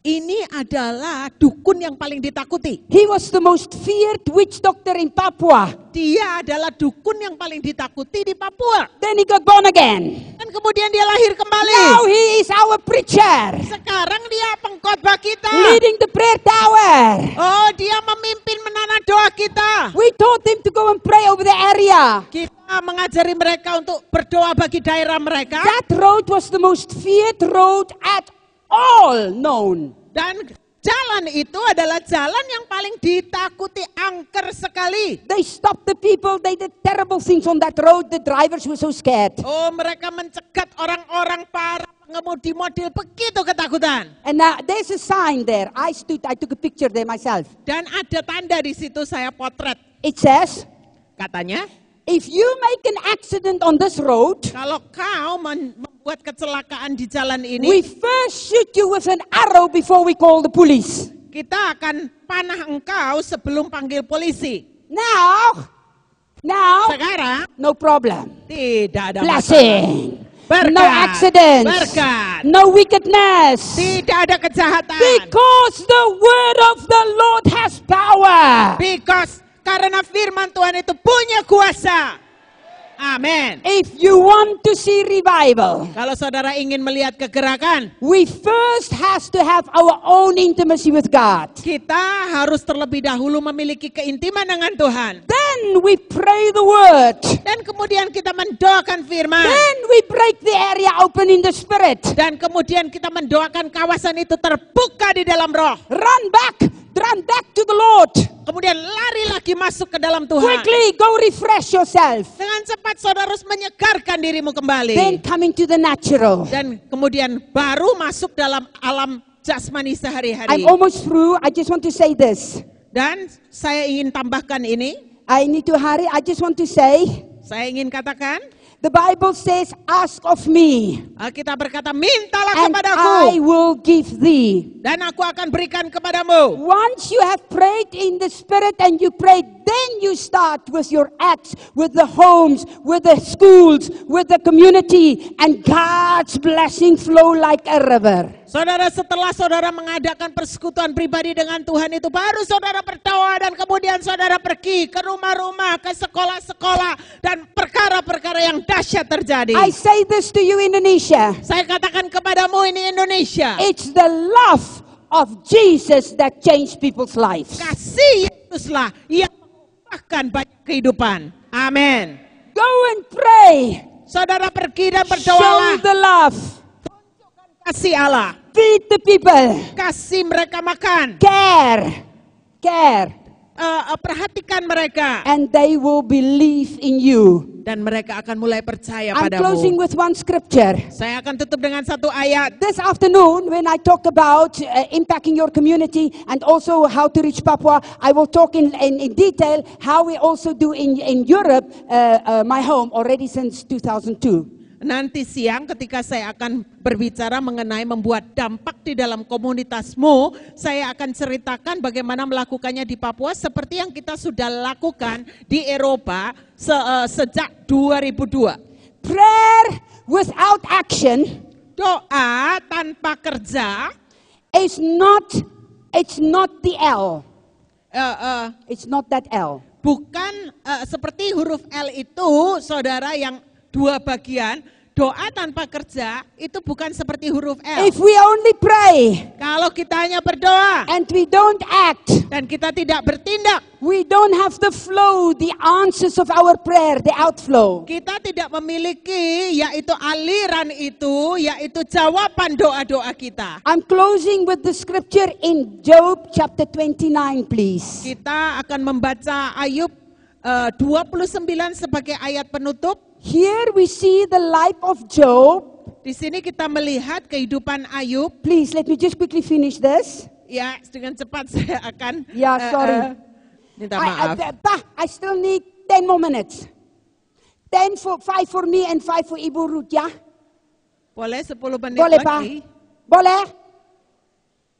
[SPEAKER 1] Ini adalah dukun yang paling ditakuti. He was the most feared witch doctor in Papua. Dia adalah dukun yang paling ditakuti di Papua. Then he got born again. Dan kemudian dia lahir kembali. Now he is our preacher. Sekarang dia pengkhotbah kita. Leading the prayer tower. Oh, dia memimpin menana doa kita. We taught him to go and pray over the area. Kita mengajari mereka untuk berdoa bagi daerah mereka. That road was the most feared road at all known. Dan jalan itu adalah jalan yang paling ditakuti angker sekali. They stopped the people, they did terrible things on that road. The drivers were so scared. Oh, mereka mencegat orang-orang para pengemudi mobil begitu ketakutan. And now there's a sign there. I stood, I took a picture there myself. Dan ada tanda di situ saya potret. It says, katanya, If you make an accident on this road, kalau kau membuat kecelakaan di jalan ini. We first shoot you with an arrow before we call the police. Kita akan panah engkau sebelum panggil polisi. Now, now, sekarang, no problem. Tidak ada blessing. Masalah. Berkat, no accidents. Berkat. No wickedness. Tidak ada kejahatan. Because the word of the Lord has power. Because karena firman Tuhan itu punya kuasa. Amen. If you want to see revival, kalau saudara ingin melihat kegerakan, we first has to have our own intimacy with God. Kita harus terlebih dahulu memiliki keintiman dengan Tuhan. Then we pray the word. Dan kemudian kita mendoakan firman. Then we break the area open in the spirit. Dan kemudian kita mendoakan kawasan itu terbuka di dalam roh. Run back Run back to the Lord. Kemudian lari lagi masuk ke dalam Tuhan. Quickly go refresh yourself. Dengan cepat saudara harus menyegarkan dirimu kembali. Then coming to the natural. Dan kemudian baru masuk dalam alam jasmani sehari-hari. I'm almost through. I just want to say this. Dan saya ingin tambahkan ini. I need to hurry. I just want to say. Saya ingin katakan. The Bible says, ask of me. Alkitab berkata, mintalah and kepadaku. I will give thee. Dan aku akan berikan kepadamu. Once you have prayed in the spirit and you pray, then you start with your acts, with the homes, with the schools, with the community, and God's blessing flow like a river. Saudara setelah saudara mengadakan persekutuan pribadi dengan Tuhan itu baru saudara berdoa dan kemudian saudara pergi ke rumah-rumah, ke sekolah-sekolah dan perkara-perkara yang dahsyat terjadi. I say this to you Indonesia. Saya katakan kepadamu ini Indonesia. It's the love of Jesus that changed people's lives. Kasih Yesuslah yang mengubahkan banyak kehidupan. Amin. Go and pray. Saudara pergi dan berdoa. Show the love Kasih Allah. Feed the people. Kasih mereka makan. Care. Care. Uh, perhatikan mereka. And they will believe in you. Dan mereka akan mulai percaya i padamu. I'm closing with one scripture. Saya akan tutup dengan satu ayat. This afternoon when I talk about uh, impacting your community and also how to reach Papua, I will talk in, in, in detail how we also do in, in Europe, uh, uh, my home, already since 2002. nanti siang ketika saya akan berbicara mengenai membuat dampak di dalam komunitasmu, saya akan ceritakan bagaimana melakukannya di Papua seperti yang kita sudah lakukan di Eropa se eh, sejak 2002. Prayer without action, doa tanpa kerja is not it's not the L. Uh, uh, it's not that L. Bukan uh, seperti huruf L itu saudara yang dua bagian, doa tanpa kerja itu bukan seperti huruf L. If we only pray, kalau kita hanya berdoa and we don't act, dan kita tidak bertindak, we don't have the flow, the answers of our prayer, the outflow. Kita tidak memiliki yaitu aliran itu, yaitu jawaban doa-doa kita. I'm closing with the scripture in Job chapter 29 please. Kita akan membaca Ayub eh, uh, 29 sebagai ayat penutup. Here we see the life of Job. Di sini kita melihat kehidupan Ayub. Please let me just quickly finish this. Ya, dengan cepat saya akan. Ya, yeah, sorry. Uh, minta maaf. I, I, I still need 10 more minutes. 10 for 5 for me and 5 for Ibu Ruth, ya. Boleh 10 menit Boleh, lagi. Boleh,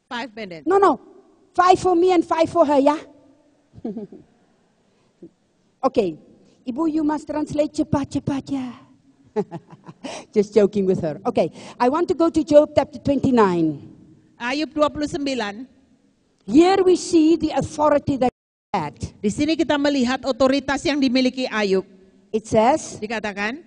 [SPEAKER 1] Boleh? 5 minutes. No, no. 5 for me and 5 for her, ya. Oke. Okay. Ibu, you must translate cepat cepat ya. Just joking with her. Okay, I want to go to Job chapter 29. Ayub 29. Here we see the authority that he had. Di sini kita melihat otoritas yang dimiliki Ayub. It says. Dikatakan.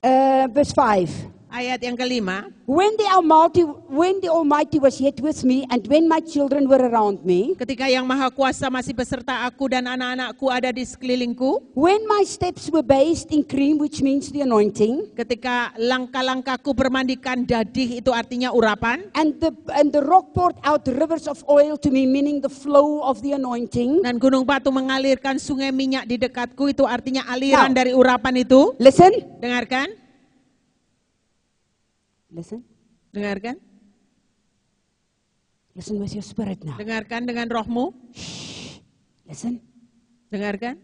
[SPEAKER 1] Uh, verse 5 ayat yang kelima. When the Almighty, when the Almighty was yet with me, and when my children were around me. Ketika yang Maha Kuasa masih beserta aku dan anak-anakku ada di sekelilingku. When my steps were bathed in cream, which means the anointing. Ketika langkah-langkahku bermandikan dadih itu artinya urapan. And the and the rock poured out rivers of oil to me, meaning the flow of the anointing. Dan gunung batu mengalirkan sungai minyak di dekatku itu artinya aliran Now, dari urapan itu. Listen. Dengarkan. Listen. Dengarkan. Listen with your spirit now. Dengarkan dengan rohmu. Shh. Listen. Dengarkan.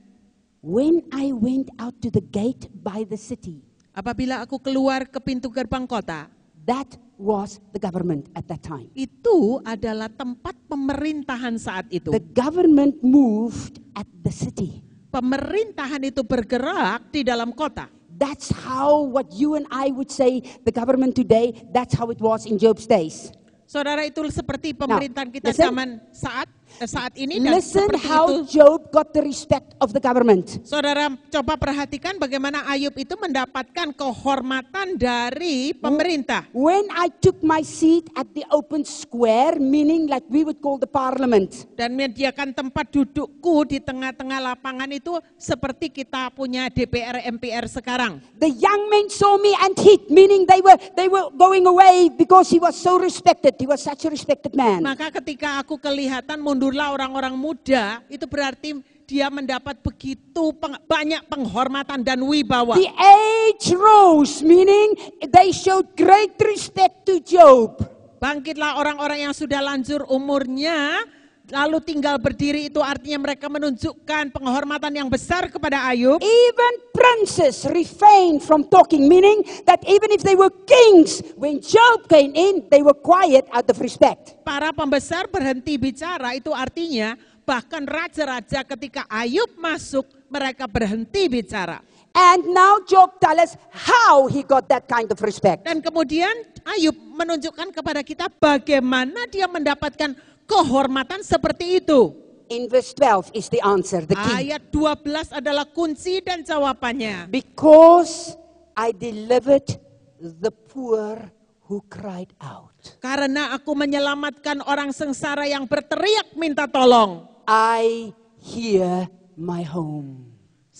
[SPEAKER 1] When I went out to the gate by the city. Apabila aku keluar ke pintu gerbang kota. That was the government at that time. Itu adalah tempat pemerintahan saat itu. The government moved at the city. Pemerintahan itu bergerak di dalam kota. That's how what you and I would say the government today, that's how it was in Job's days. Saudara itu seperti pemerintahan kita zaman saat saat ini dan Listen how itu. Job got the respect of the government. Saudara coba perhatikan bagaimana Ayub itu mendapatkan kehormatan dari pemerintah. When I took my seat at the open square, meaning like we would call the parliament. Dan menyediakan tempat dudukku di tengah-tengah lapangan itu seperti kita punya DPR MPR sekarang. The young men saw me and hid, meaning they were they were going away because he was so respected. He was such a respected man. Maka ketika aku kelihatan mundur Mundurlah orang-orang muda itu berarti dia mendapat begitu peng, banyak penghormatan dan wibawa. The age rose, meaning they showed great respect to Job. Bangkitlah orang-orang yang sudah lanjur umurnya lalu tinggal berdiri itu artinya mereka menunjukkan penghormatan yang besar kepada Ayub. Even princes refrained from talking, meaning that even if they were kings, when Job came in, they were quiet out of respect. Para pembesar berhenti bicara itu artinya bahkan raja-raja ketika Ayub masuk mereka berhenti bicara. And now Job tell us how he got that kind of respect. Dan kemudian Ayub menunjukkan kepada kita bagaimana dia mendapatkan kehormatan seperti itu. In verse 12 is the answer, the key. Ayat 12 adalah kunci dan jawabannya. Because I delivered the poor who cried out. Karena aku menyelamatkan orang sengsara yang berteriak minta tolong. I hear my home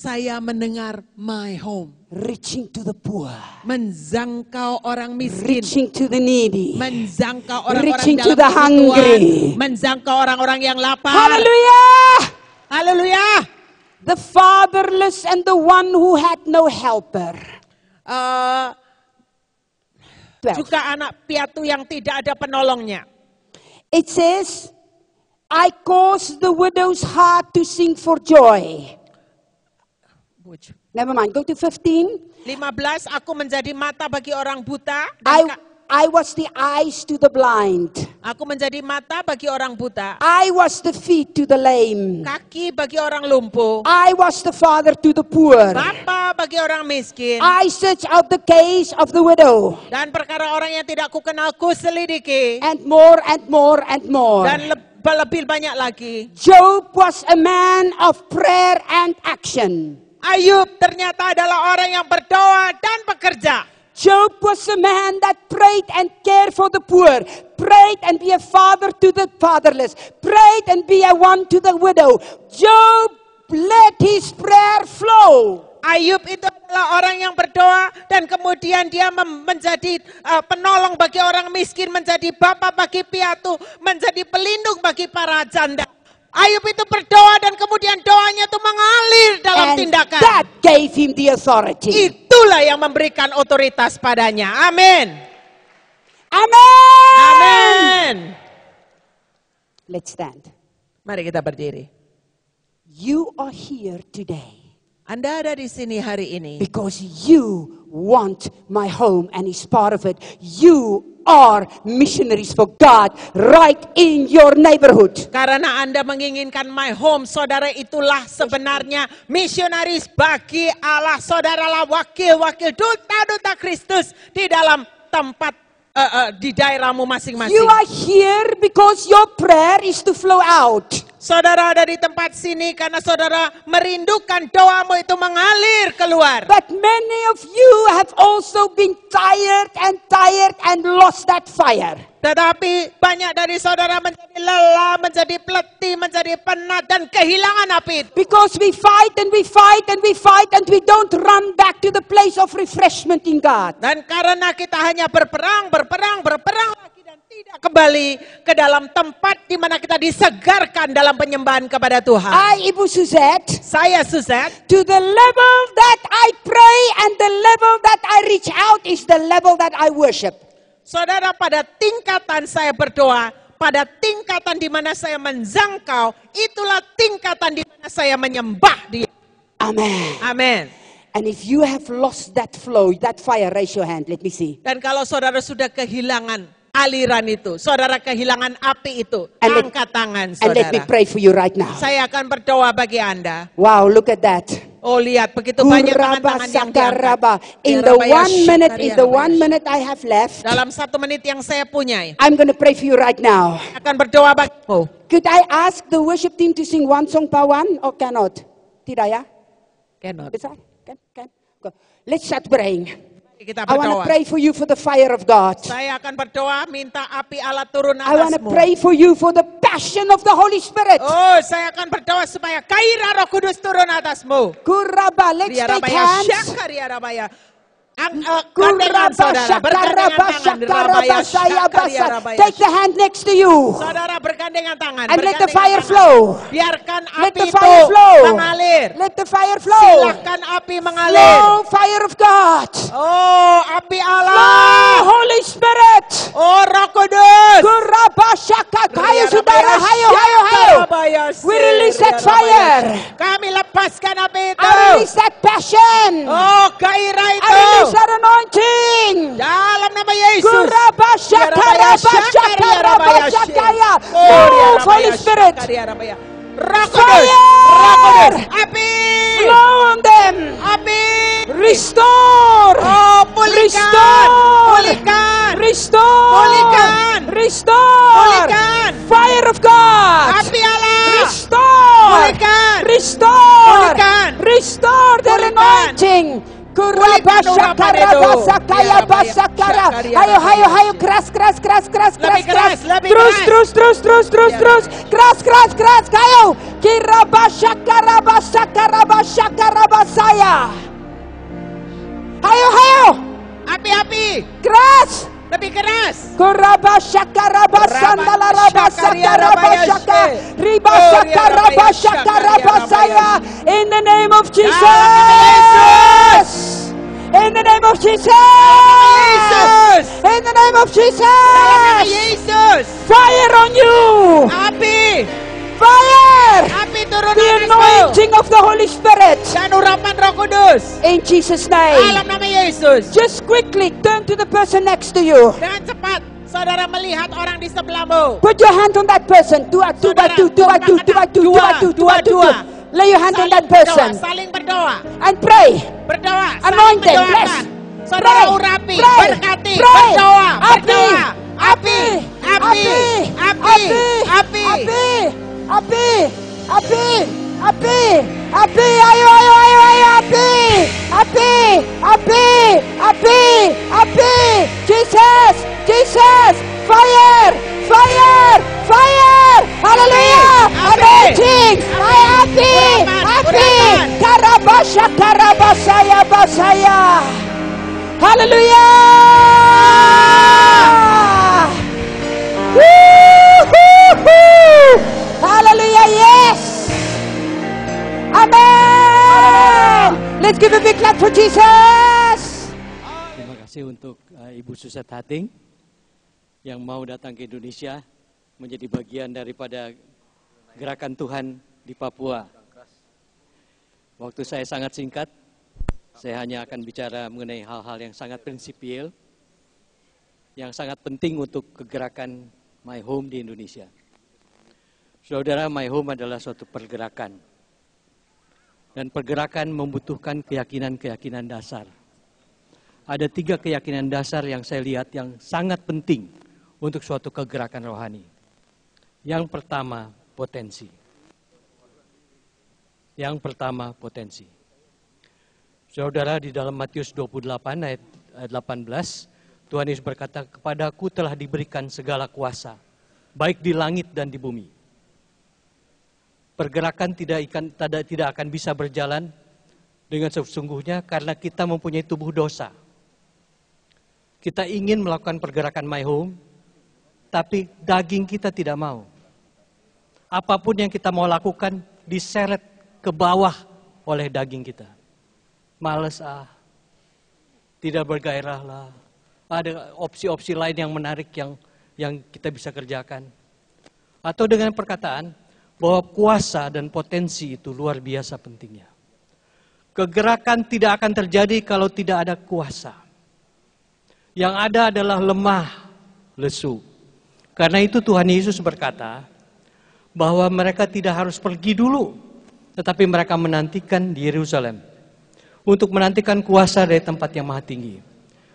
[SPEAKER 1] saya mendengar my home. Reaching to the poor. Menjangkau orang miskin. Reaching to the needy. Menjangkau orang-orang Reaching dalam to the hungry. Menjangkau orang-orang yang lapar. haleluya haleluya The fatherless and the one who had no helper. Uh, juga anak piatu yang tidak ada penolongnya. It says, I cause the widow's heart to sing for joy which? Never mind. Go to 15. 15. Aku menjadi mata bagi orang buta. I I was the eyes to the blind. Aku menjadi mata bagi orang buta. I was the feet to the lame. Kaki bagi orang lumpuh. I was the father to the poor. Bapa bagi orang miskin. I search out the case of the widow. Dan perkara orang yang tidak kukenal ku selidiki. And more and more and more. Dan lebih lebih banyak lagi. Job was a man of prayer and action. Ayub ternyata adalah orang yang berdoa dan bekerja. Job was a man that prayed and cared for the poor, prayed and be a father to the fatherless, prayed and be a one to the widow. Job let his prayer flow. Ayub itu adalah orang yang berdoa dan kemudian dia menjadi uh, penolong bagi orang miskin, menjadi bapak bagi piatu, menjadi pelindung bagi para janda. Ayub itu berdoa dan kemudian doanya itu mengalir dalam And tindakan. That gave him the authority. Itulah yang memberikan otoritas padanya. Amin. Amin. Amin. Let's stand. Mari kita berdiri. You are here today. Anda ada di sini hari ini. Because you want my home and is part of it. You are missionaries for God right in your neighborhood. Karena Anda menginginkan my home, saudara itulah sebenarnya misionaris bagi Allah. Saudaralah wakil-wakil duta-duta Kristus di dalam tempat uh, uh, di daerahmu masing-masing. You are here because your prayer is to flow out. Saudara ada di tempat sini karena saudara merindukan doamu itu mengalir keluar. But many of you have also been tired and tired and lost that fire. Tetapi banyak dari saudara menjadi lelah, menjadi peleti, menjadi penat dan kehilangan api. Because we fight and we fight and we fight and we don't run back to the place of refreshment in God. Dan karena kita hanya berperang, berperang, berperang tidak kembali ke dalam tempat di mana kita disegarkan dalam penyembahan kepada Tuhan. I Ibu Suzette, saya Suzette, to the level that I pray and the level that I reach out is the level that I worship. Saudara pada tingkatan saya berdoa, pada tingkatan di mana saya menjangkau, itulah tingkatan di mana saya menyembah dia. Amin. Amin. And if you have lost that flow, that fire, raise your hand. Let me see. Dan kalau saudara sudah kehilangan aliran itu. Saudara kehilangan api itu. And Angkat let, tangan saudara. And let me pray for you right now. Saya akan berdoa bagi Anda. Wow, look at that. Oh lihat begitu banyak tangan-tangan yang diangkat. In the ya, one minute, in the one minute I have left. Dalam satu menit yang saya punya. I'm going to pray for you right now. Akan berdoa bagi. Oh. Could I ask the worship team to sing one song per one or cannot? Tidak ya? Cannot. Bisa? Can, can. Go. Let's start praying kita berdoa. I want to pray for you for the fire of God. Saya akan berdoa minta api Allah turun atasmu. I want to pray for you for the passion of the Holy Spirit. Oh, saya akan berdoa supaya kaira Roh Kudus turun atasmu. Kurabalek, let's take hands. Ang, uh, Kuraba, saudara, Take the hand next to you. Saudara bergandengan tangan. And let the fire flow. Biarkan api let the fire itu flow. mengalir. Let the fire flow. Silakan api mengalir. Flow fire of God. Oh, api Allah. Flow Holy Spirit. Oh, Roh Kudus. Kuraba shakak. Hayo saudara, hayo, hayo, hayo. We release that fire. Kami lepaskan api itu. I release that passion. Oh, gairah itu. I release Fresh anointing. Oh, Move, Holy Spirit. Fire. Flow on them. Restore. Oh, Restore. Restore. Restore. Fire of God. Restore. Restore. Restore their anointing. Ayo, ayo, ayo, keras, keras, keras, keras, keras, keras. Terus, terus, terus, terus, terus, terus. Keras, keras, keras, ayo. Kira basya, kara basya, kara basya, kara basaya. Ayo, ayo. Api, api. Keras lebih keras. Kuraba shaka raba sandala raba shaka raba shaka riba shaka raba shaka raba saya. In the name of Jesus. In the name of Jesus. In the name of Jesus. Fire on you. Api. Fire piturunan The anointing of the Holy Spirit. Dan urapan Roh Kudus. In Jesus name. Dalam nama Yesus. Just quickly turn to the person next to you. Dan cepat Saudara melihat orang di sebelahmu. Put your hand on that person. Dua, dua, Saudara, dua, dua, dua, dua, dua, dua, dua, dua. Lay your hand saling on that person. Berdoa, saling berdoa. And pray. Berdoa. Anoint them. Bless. Saudara pray, urapi, pray, berkati, pray, berdoa, berdoa. Api, api, api, api, api, api, api. api. api. api. Happy! Happy! Happy! Ayo, Ayo, Ayo, Ayo, happy! Happy! Happy! Happy! Jesus! Jesus! Fire! Fire! Fire! Hallelujah! Anointing! I happy! Happy! Karabasha karabasaya basaya! Hallelujah! Woo-hoo-hoo! Hallelujah, iya, yes. Amen. Let's give a big clap for Jesus.
[SPEAKER 3] Terima kasih untuk eh, Ibu Suset Hating yang mau datang ke Indonesia menjadi bagian daripada gerakan Tuhan di Papua. Waktu saya sangat singkat, saya hanya akan bicara mengenai hal-hal yang sangat prinsipil yang sangat penting untuk kegerakan My Home di Indonesia. Saudara, my home adalah suatu pergerakan. Dan pergerakan membutuhkan keyakinan-keyakinan dasar. Ada tiga keyakinan dasar yang saya lihat yang sangat penting untuk suatu kegerakan rohani. Yang pertama, potensi. Yang pertama, potensi. Saudara, di dalam Matius 28 ayat 18, Tuhan Yesus berkata, Kepadaku telah diberikan segala kuasa, baik di langit dan di bumi pergerakan tidak, ikan, tidak, akan bisa berjalan dengan sesungguhnya karena kita mempunyai tubuh dosa. Kita ingin melakukan pergerakan my home, tapi daging kita tidak mau. Apapun yang kita mau lakukan diseret ke bawah oleh daging kita. Males ah, tidak bergairah lah. Ada opsi-opsi lain yang menarik yang yang kita bisa kerjakan. Atau dengan perkataan, bahwa kuasa dan potensi itu luar biasa pentingnya. Kegerakan tidak akan terjadi kalau tidak ada kuasa. Yang ada adalah lemah, lesu. Karena itu Tuhan Yesus berkata bahwa mereka tidak harus pergi dulu, tetapi mereka menantikan di Yerusalem untuk menantikan kuasa dari tempat yang maha tinggi.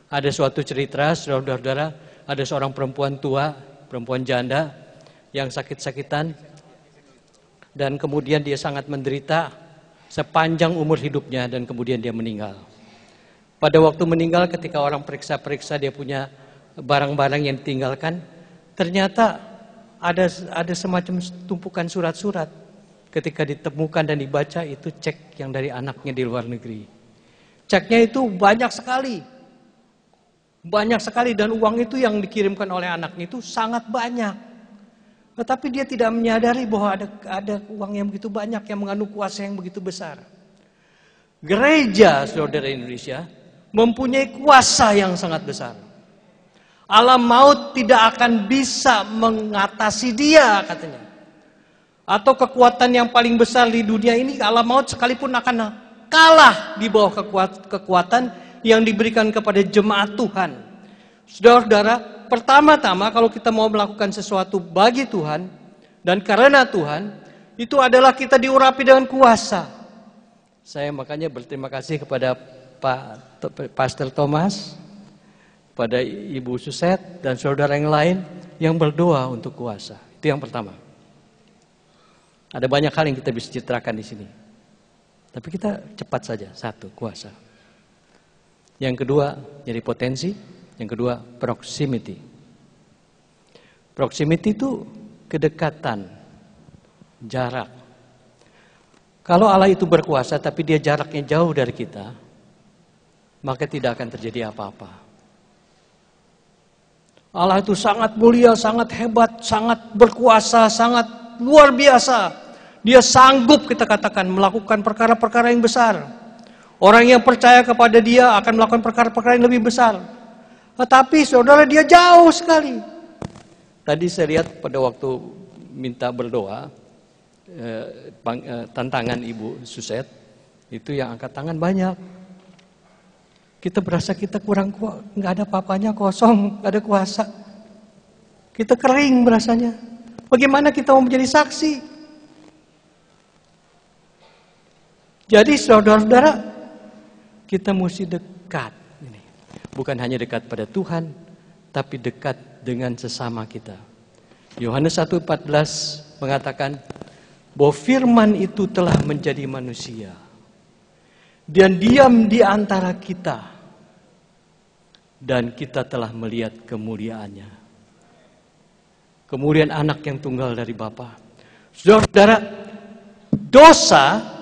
[SPEAKER 3] Ada suatu cerita, saudara-saudara, ada seorang perempuan tua, perempuan janda yang sakit-sakitan, dan kemudian dia sangat menderita sepanjang umur hidupnya dan kemudian dia meninggal. Pada waktu meninggal ketika orang periksa-periksa dia punya barang-barang yang ditinggalkan, ternyata ada ada semacam tumpukan surat-surat. Ketika ditemukan dan dibaca itu cek yang dari anaknya di luar negeri. Ceknya itu banyak sekali. Banyak sekali dan uang itu yang dikirimkan oleh anaknya itu sangat banyak. Tetapi dia tidak menyadari bahwa ada, ada uang yang begitu banyak yang mengandung kuasa yang begitu besar. Gereja, saudara Indonesia, mempunyai kuasa yang sangat besar. Alam maut tidak akan bisa mengatasi dia, katanya. Atau kekuatan yang paling besar di dunia ini, alam maut sekalipun akan kalah di bawah kekuatan yang diberikan kepada jemaat Tuhan. Saudara-saudara, pertama-tama kalau kita mau melakukan sesuatu bagi Tuhan dan karena Tuhan, itu adalah kita diurapi dengan kuasa. Saya makanya berterima kasih kepada Pak Pastor Thomas, pada Ibu Suset dan saudara yang lain yang berdoa untuk kuasa. Itu yang pertama. Ada banyak hal yang kita bisa citrakan di sini. Tapi kita cepat saja. Satu, kuasa. Yang kedua, jadi potensi. Yang kedua, proximity. Proximity itu kedekatan, jarak. Kalau Allah itu berkuasa tapi dia jaraknya jauh dari kita, maka tidak akan terjadi apa-apa. Allah itu sangat mulia, sangat hebat, sangat berkuasa, sangat luar biasa. Dia sanggup kita katakan melakukan perkara-perkara yang besar. Orang yang percaya kepada dia akan melakukan perkara-perkara yang lebih besar. Tetapi ah, saudara dia jauh sekali. Tadi saya lihat pada waktu minta berdoa, eh, eh, tantangan Ibu Suset, itu yang angkat tangan banyak. Kita berasa kita kurang kuat, nggak ada papanya kosong, nggak ada kuasa. Kita kering berasanya. Bagaimana kita mau menjadi saksi? Jadi saudara-saudara, kita mesti dekat bukan hanya dekat pada Tuhan, tapi dekat dengan sesama kita. Yohanes 1:14 mengatakan bahwa firman itu telah menjadi manusia dan diam di antara kita dan kita telah melihat kemuliaannya. Kemuliaan anak yang tunggal dari Bapa. Saudara-saudara, dosa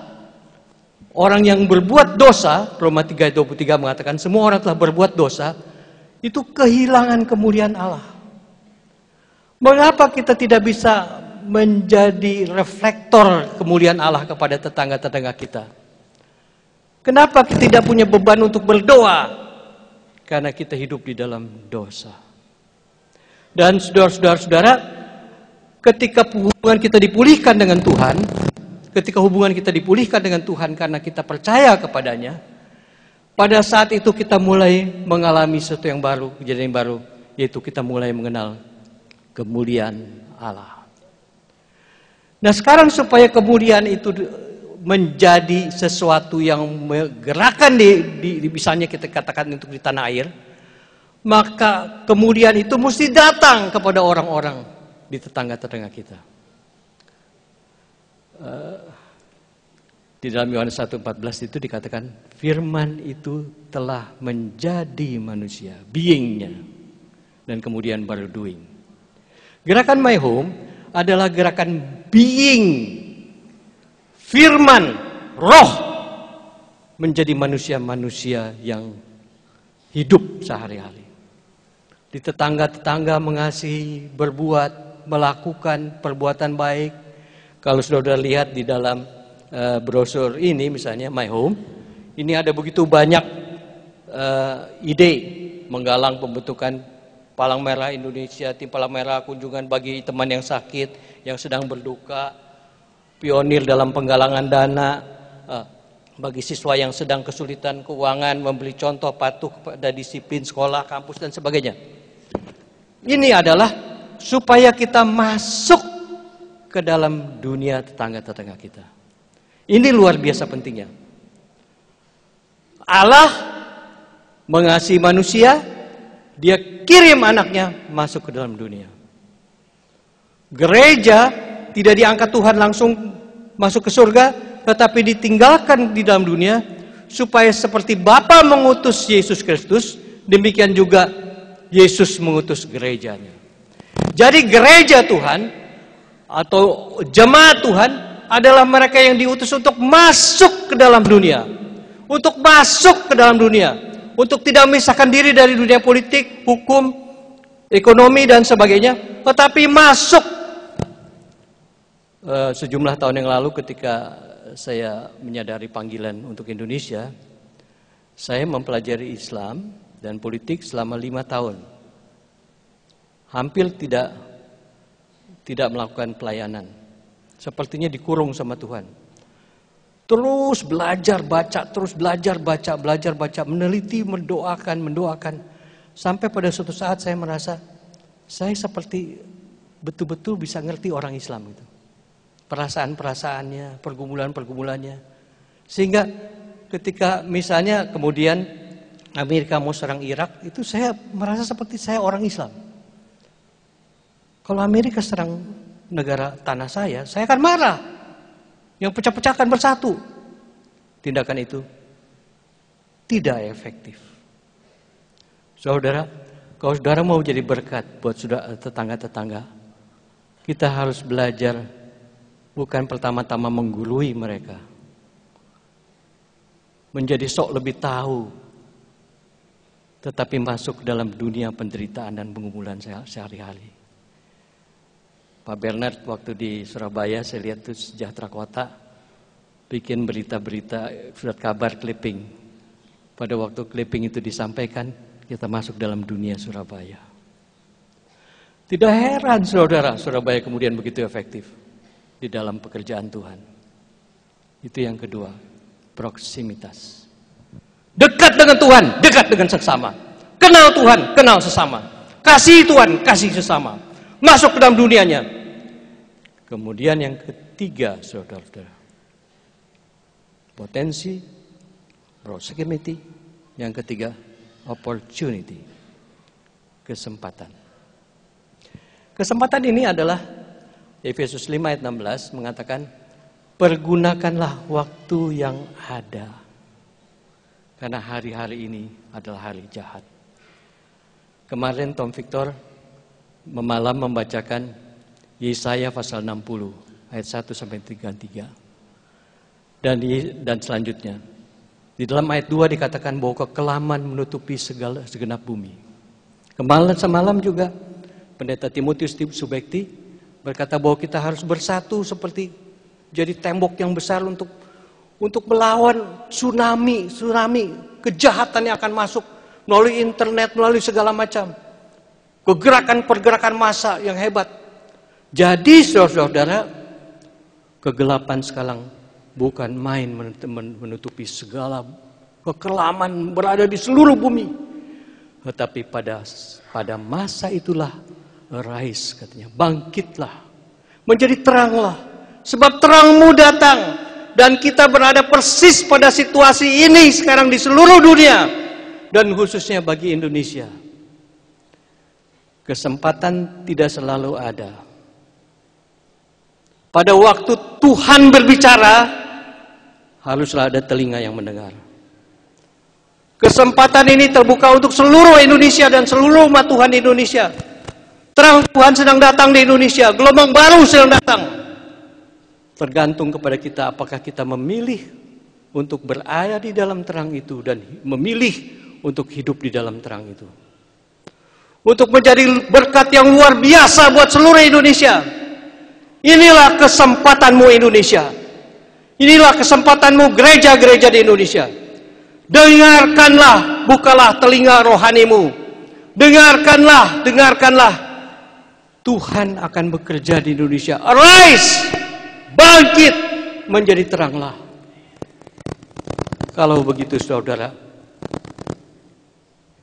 [SPEAKER 3] orang yang berbuat dosa, Roma 3:23 mengatakan semua orang telah berbuat dosa, itu kehilangan kemuliaan Allah. Mengapa kita tidak bisa menjadi reflektor kemuliaan Allah kepada tetangga-tetangga kita? Kenapa kita tidak punya beban untuk berdoa? Karena kita hidup di dalam dosa. Dan saudara-saudara, ketika hubungan kita dipulihkan dengan Tuhan, ketika hubungan kita dipulihkan dengan Tuhan karena kita percaya kepadanya, pada saat itu kita mulai mengalami sesuatu yang baru, kejadian yang baru, yaitu kita mulai mengenal kemuliaan Allah. Nah sekarang supaya kemuliaan itu menjadi sesuatu yang menggerakkan di, di, di misalnya kita katakan untuk di tanah air, maka kemuliaan itu mesti datang kepada orang-orang di tetangga-tetangga kita. Eh, di dalam Yohanes 1:14 itu dikatakan firman itu telah menjadi manusia, beingnya dan kemudian baru doing. Gerakan my home adalah gerakan being firman roh menjadi manusia-manusia yang hidup sehari-hari. Di tetangga-tetangga mengasihi, berbuat, melakukan perbuatan baik, kalau sudah lihat di dalam e, brosur ini misalnya My Home, ini ada begitu banyak e, ide menggalang pembentukan palang merah Indonesia, tim palang merah kunjungan bagi teman yang sakit, yang sedang berduka, pionir dalam penggalangan dana, e, bagi siswa yang sedang kesulitan keuangan, membeli contoh patuh pada disiplin sekolah, kampus, dan sebagainya. Ini adalah supaya kita masuk ke dalam dunia tetangga-tetangga kita. Ini luar biasa pentingnya. Allah mengasihi manusia, dia kirim anaknya masuk ke dalam dunia. Gereja tidak diangkat Tuhan langsung masuk ke surga, tetapi ditinggalkan di dalam dunia supaya seperti Bapa mengutus Yesus Kristus, demikian juga Yesus mengutus gerejanya. Jadi gereja Tuhan atau jemaat Tuhan adalah mereka yang diutus untuk masuk ke dalam dunia. Untuk masuk ke dalam dunia. Untuk tidak memisahkan diri dari dunia politik, hukum, ekonomi, dan sebagainya. Tetapi masuk. Eh, sejumlah tahun yang lalu ketika saya menyadari panggilan untuk Indonesia, saya mempelajari Islam dan politik selama lima tahun. Hampir tidak tidak melakukan pelayanan. Sepertinya dikurung sama Tuhan. Terus belajar baca, terus belajar baca, belajar baca, meneliti, mendoakan, mendoakan. Sampai pada suatu saat saya merasa saya seperti betul-betul bisa ngerti orang Islam itu. Perasaan-perasaannya, pergumulan-pergumulannya. Sehingga ketika misalnya kemudian Amerika mau serang Irak, itu saya merasa seperti saya orang Islam. Kalau Amerika serang negara tanah saya, saya akan marah. Yang pecah-pecahkan bersatu. Tindakan itu tidak efektif. Saudara, kalau saudara mau jadi berkat buat saudara eh, tetangga-tetangga, kita harus belajar bukan pertama-tama menggurui mereka. Menjadi sok lebih tahu, tetapi masuk dalam dunia penderitaan dan pengumulan sehari-hari. Pak Bernard waktu di Surabaya saya lihat tuh sejahtera kota bikin berita-berita surat kabar clipping. Pada waktu clipping itu disampaikan, kita masuk dalam dunia Surabaya. Tidak heran saudara, Surabaya kemudian begitu efektif di dalam pekerjaan Tuhan. Itu yang kedua, proksimitas. Dekat dengan Tuhan, dekat dengan sesama. Kenal Tuhan, kenal sesama. Kasih Tuhan, kasih sesama masuk ke dalam dunianya. Kemudian yang ketiga, saudara-saudara, potensi, proximity, yang ketiga, opportunity, kesempatan. Kesempatan ini adalah Efesus 5 ayat 16 mengatakan, pergunakanlah waktu yang ada. Karena hari-hari ini adalah hari jahat. Kemarin Tom Victor Memalam membacakan Yesaya pasal 60 ayat 1 sampai 33. Dan di, dan selanjutnya. Di dalam ayat 2 dikatakan bahwa kekelaman menutupi segala segenap bumi. Kemarin semalam juga pendeta Timotius Subekti berkata bahwa kita harus bersatu seperti jadi tembok yang besar untuk untuk melawan tsunami, tsunami kejahatan yang akan masuk melalui internet, melalui segala macam. Kegerakan-pergerakan massa yang hebat. Jadi saudara-saudara, kegelapan sekarang bukan main menutupi segala kekelaman berada di seluruh bumi. Tetapi pada pada masa itulah rise katanya, bangkitlah. Menjadi teranglah sebab terangmu datang dan kita berada persis pada situasi ini sekarang di seluruh dunia dan khususnya bagi Indonesia. Kesempatan tidak selalu ada. Pada waktu Tuhan berbicara, haruslah ada telinga yang mendengar. Kesempatan ini terbuka untuk seluruh Indonesia dan seluruh umat Tuhan di Indonesia. Terang Tuhan sedang datang di Indonesia, gelombang baru sedang datang. Tergantung kepada kita apakah kita memilih untuk berada di dalam terang itu dan memilih untuk hidup di dalam terang itu untuk menjadi berkat yang luar biasa buat seluruh Indonesia. Inilah kesempatanmu Indonesia. Inilah kesempatanmu gereja-gereja di Indonesia. Dengarkanlah, bukalah telinga rohanimu. Dengarkanlah, dengarkanlah. Tuhan akan bekerja di Indonesia. Arise, bangkit, menjadi teranglah. Kalau begitu saudara,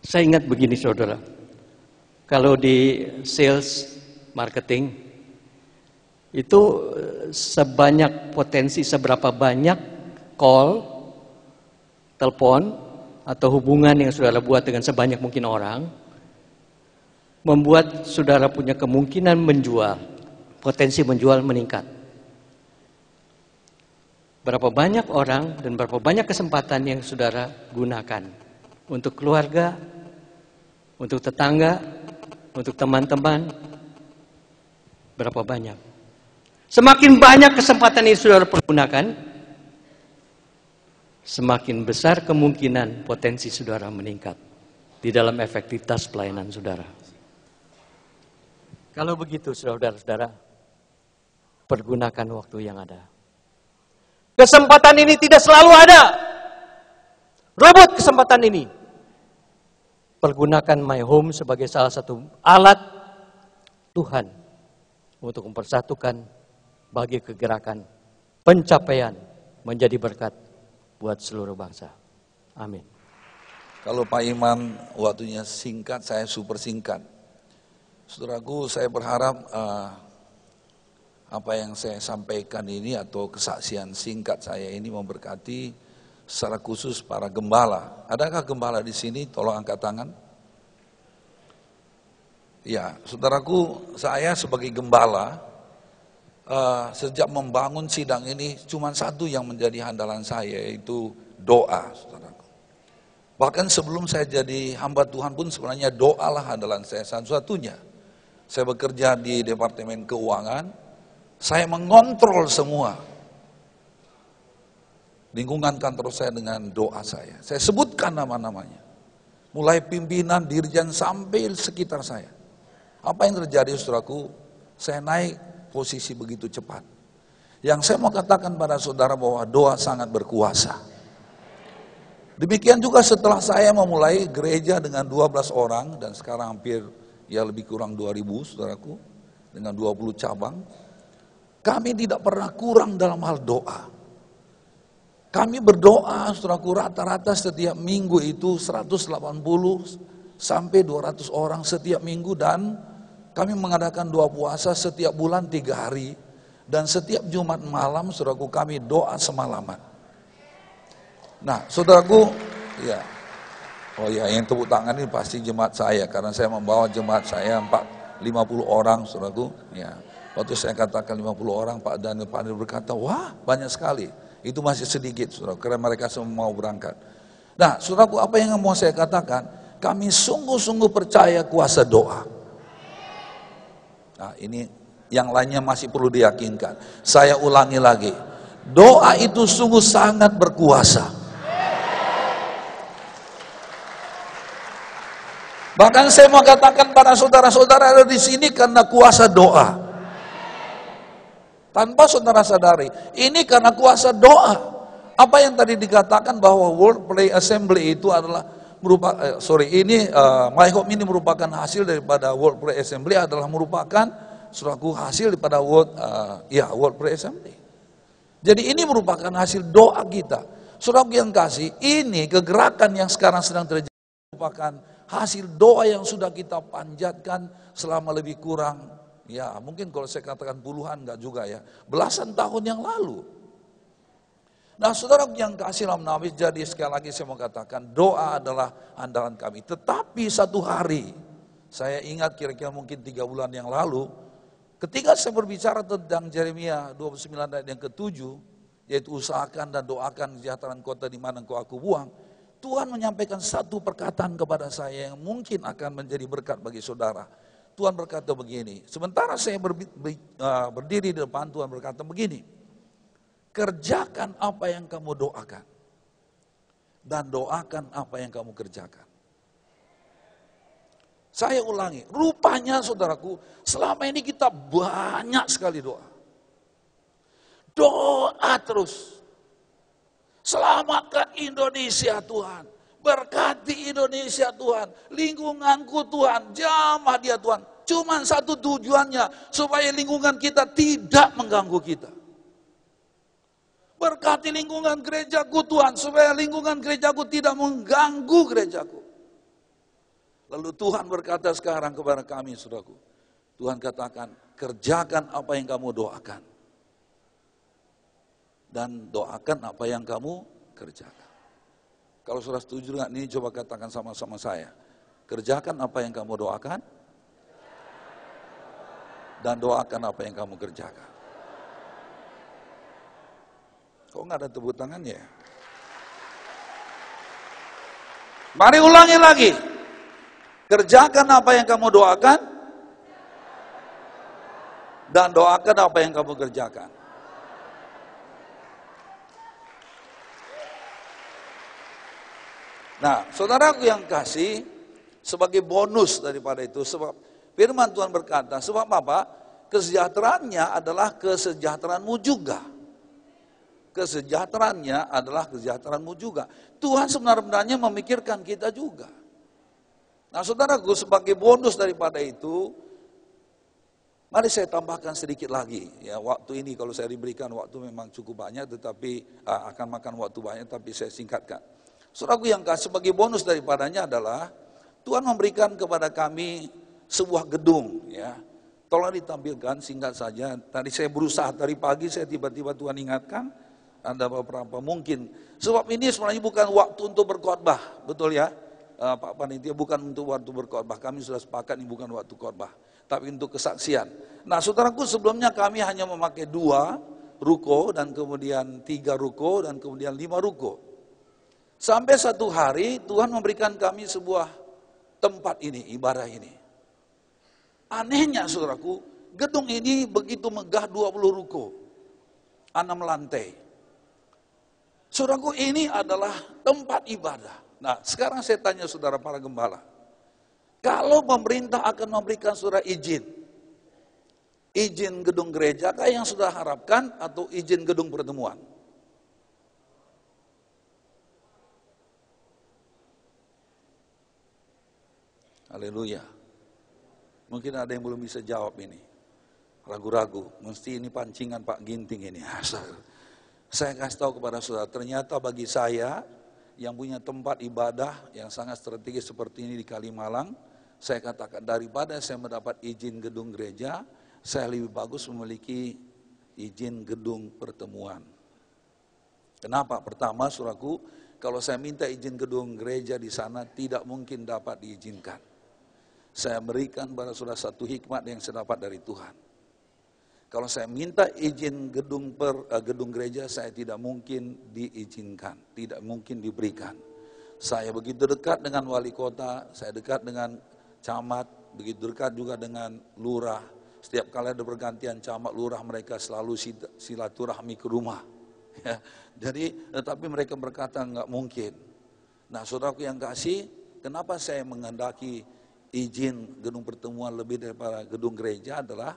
[SPEAKER 3] saya ingat begini saudara kalau di sales marketing itu eh, sebanyak potensi seberapa banyak call, telepon atau hubungan yang saudara buat dengan sebanyak mungkin orang membuat saudara punya kemungkinan menjual, potensi menjual meningkat. Berapa banyak orang dan berapa banyak kesempatan yang saudara gunakan untuk keluarga, untuk tetangga, untuk teman-teman, berapa banyak? Semakin banyak kesempatan ini saudara pergunakan, semakin besar kemungkinan potensi saudara meningkat di dalam efektivitas pelayanan saudara. Kalau begitu, saudara-saudara, pergunakan waktu yang ada. Kesempatan ini tidak selalu ada. Robot kesempatan ini pergunakan my home sebagai salah satu alat Tuhan untuk mempersatukan bagi kegerakan pencapaian menjadi berkat buat seluruh bangsa.
[SPEAKER 2] Amin. Kalau Pak Imam waktunya singkat, saya super singkat. Saudaraku, saya berharap uh, apa yang saya sampaikan ini atau kesaksian singkat saya ini memberkati secara khusus para gembala. Adakah gembala di sini? Tolong angkat tangan. Ya, saudaraku, saya sebagai gembala uh, sejak membangun sidang ini cuma satu yang menjadi handalan saya yaitu doa, saudaraku. Bahkan sebelum saya jadi hamba Tuhan pun sebenarnya doalah handalan saya satu-satunya. Saya bekerja di Departemen Keuangan, saya mengontrol semua lingkungan kantor saya dengan doa saya. Saya sebutkan nama-namanya. Mulai pimpinan, dirjen, sampai sekitar saya. Apa yang terjadi saudaraku? Saya naik posisi begitu cepat. Yang saya mau katakan pada saudara bahwa doa sangat berkuasa. Demikian juga setelah saya memulai gereja dengan 12 orang dan sekarang hampir ya lebih kurang 2000 saudaraku dengan 20 cabang. Kami tidak pernah kurang dalam hal doa. Kami berdoa, saudaraku, rata-rata setiap minggu itu 180 sampai 200 orang setiap minggu dan kami mengadakan dua puasa setiap bulan tiga hari dan setiap Jumat malam saudaraku kami doa semalaman. Nah, saudaraku, ya. Oh ya, yang tepuk tangan ini pasti jemaat saya karena saya membawa jemaat saya 4 50 orang saudaraku, ya. Waktu saya katakan 50 orang Pak Daniel Daniel berkata, "Wah, banyak sekali." Itu masih sedikit, saudara, karena mereka semua mau berangkat. Nah, saudaraku, apa yang mau saya katakan? Kami sungguh-sungguh percaya kuasa doa. Nah, ini yang lainnya masih perlu diyakinkan. Saya ulangi lagi. Doa itu sungguh sangat berkuasa. Bahkan saya mau katakan pada saudara-saudara ada di sini karena kuasa doa. Tanpa saudara sadari. Ini karena kuasa doa. Apa yang tadi dikatakan bahwa World Play Assembly itu adalah merupakan eh, sorry ini eh, My Hope ini merupakan hasil daripada World Play Assembly adalah merupakan suraku hasil daripada World eh, ya World Prayer Assembly. Jadi ini merupakan hasil doa kita. Suraku yang kasih ini kegerakan yang sekarang sedang terjadi merupakan hasil doa yang sudah kita panjatkan selama lebih kurang Ya mungkin kalau saya katakan puluhan nggak juga ya. Belasan tahun yang lalu. Nah saudara yang kasih dalam Nabi, jadi sekali lagi saya mau katakan doa adalah andalan kami. Tetapi satu hari, saya ingat kira-kira mungkin tiga bulan yang lalu, ketika saya berbicara tentang Jeremia 29 ayat yang ketujuh, yaitu usahakan dan doakan kesejahteraan kota di mana engkau aku buang, Tuhan menyampaikan satu perkataan kepada saya yang mungkin akan menjadi berkat bagi saudara. Tuhan berkata begini. Sementara saya ber, ber, ah, berdiri di depan Tuhan berkata begini. Kerjakan apa yang kamu doakan. Dan doakan apa yang kamu kerjakan. Saya ulangi, rupanya saudaraku, selama ini kita banyak sekali doa. Doa terus. Selamatkan Indonesia Tuhan. Berkati Indonesia Tuhan, lingkunganku Tuhan, jamah dia Tuhan. Cuman satu tujuannya, supaya lingkungan kita tidak mengganggu kita. Berkati lingkungan gerejaku Tuhan, supaya lingkungan gerejaku tidak mengganggu gerejaku. Lalu Tuhan berkata sekarang kepada kami, saudaraku. Tuhan katakan, kerjakan apa yang kamu doakan. Dan doakan apa yang kamu kerjakan. Kalau saudara setuju dengan ini, coba katakan sama-sama saya. Kerjakan apa yang kamu doakan, dan doakan apa yang kamu kerjakan. Kok nggak ada tepuk tangannya? Ya? Mari ulangi lagi. Kerjakan apa yang kamu doakan, dan doakan apa yang kamu kerjakan. Nah, saudaraku yang kasih, sebagai bonus daripada itu, sebab firman Tuhan berkata, sebab apa? Kesejahteraannya adalah kesejahteraanmu juga. Kesejahteraannya adalah kesejahteraanmu juga. Tuhan sebenarnya memikirkan kita juga. Nah saudaraku sebagai bonus daripada itu, mari saya tambahkan sedikit lagi. Ya waktu ini kalau saya diberikan waktu memang cukup banyak, tetapi ah, akan makan waktu banyak, tapi saya singkatkan. Saudaraku yang sebagai bonus daripadanya adalah Tuhan memberikan kepada kami sebuah gedung ya. Tolong ditampilkan singkat saja. Tadi saya berusaha dari pagi saya tiba-tiba Tuhan ingatkan ada beberapa mungkin. Sebab ini sebenarnya bukan waktu untuk berkhotbah, betul ya? Eh, Pak Panitia bukan untuk waktu berkhotbah. Kami sudah sepakat ini bukan waktu khotbah, tapi untuk kesaksian. Nah, saudaraku sebelumnya kami hanya memakai dua ruko dan kemudian tiga ruko dan kemudian lima ruko. Sampai satu hari Tuhan memberikan kami sebuah tempat ini, ibadah ini. Anehnya saudaraku, gedung ini begitu megah 20 ruko, 6 lantai. Saudaraku ini adalah tempat ibadah. Nah sekarang saya tanya saudara para gembala. Kalau pemerintah akan memberikan surat izin, izin gedung gereja kah yang sudah harapkan atau izin gedung pertemuan? Haleluya. Mungkin ada yang belum bisa jawab ini. Ragu-ragu, mesti ini pancingan Pak Ginting ini. Saya kasih tahu kepada saudara, ternyata bagi saya yang punya tempat ibadah yang sangat strategis seperti ini di Kalimalang, saya katakan daripada saya mendapat izin gedung gereja, saya lebih bagus memiliki izin gedung pertemuan. Kenapa? Pertama, suraku, kalau saya minta izin gedung gereja di sana tidak mungkin dapat diizinkan. Saya berikan pada saudara satu hikmat yang saya dapat dari Tuhan. Kalau saya minta izin gedung per eh, gedung gereja, saya tidak mungkin diizinkan, tidak mungkin diberikan. Saya begitu dekat dengan wali kota, saya dekat dengan camat, begitu dekat juga dengan lurah. Setiap kali ada pergantian camat lurah mereka selalu silaturahmi ke rumah. Ya, jadi tetapi mereka berkata nggak mungkin. Nah saudaraku yang kasih, kenapa saya menghendaki izin gedung pertemuan lebih daripada gedung gereja adalah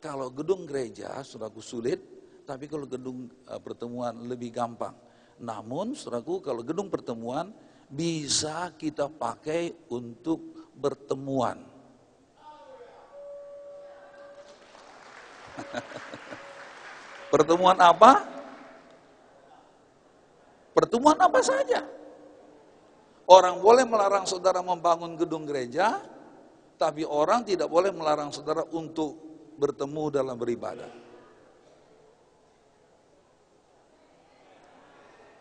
[SPEAKER 2] kalau gedung gereja suraku sulit, tapi kalau gedung uh, pertemuan lebih gampang. Namun suraku kalau gedung pertemuan bisa kita pakai untuk bertemuan. pertemuan apa? Pertemuan apa saja? Orang boleh melarang saudara membangun gedung gereja, tapi orang tidak boleh melarang saudara untuk bertemu dalam beribadah.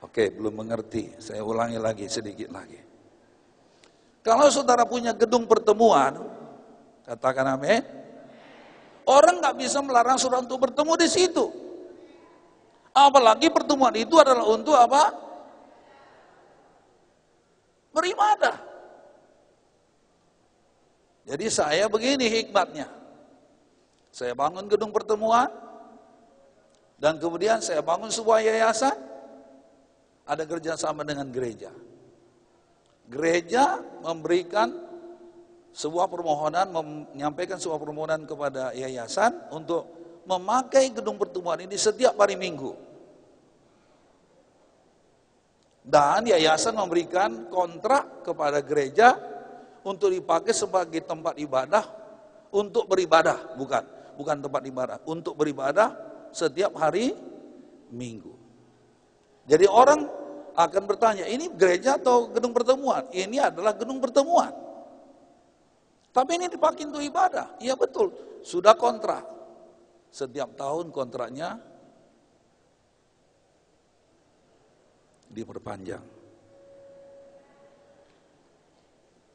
[SPEAKER 2] Oke, belum mengerti. Saya ulangi lagi sedikit lagi. Kalau saudara punya gedung pertemuan, katakan amin. Orang nggak bisa melarang saudara untuk bertemu di situ. Apalagi pertemuan itu adalah untuk apa? Beribadah. Jadi saya begini hikmatnya. Saya bangun gedung pertemuan, dan kemudian saya bangun sebuah yayasan, ada kerjasama dengan gereja. Gereja memberikan sebuah permohonan, menyampaikan sebuah permohonan kepada yayasan untuk memakai gedung pertemuan ini setiap hari minggu. Dan yayasan memberikan kontrak kepada gereja untuk dipakai sebagai tempat ibadah untuk beribadah, bukan bukan tempat ibadah, untuk beribadah setiap hari Minggu. Jadi orang akan bertanya, ini gereja atau gedung pertemuan? Ini adalah gedung pertemuan. Tapi ini dipakai untuk ibadah. Iya betul, sudah kontrak. Setiap tahun kontraknya diperpanjang.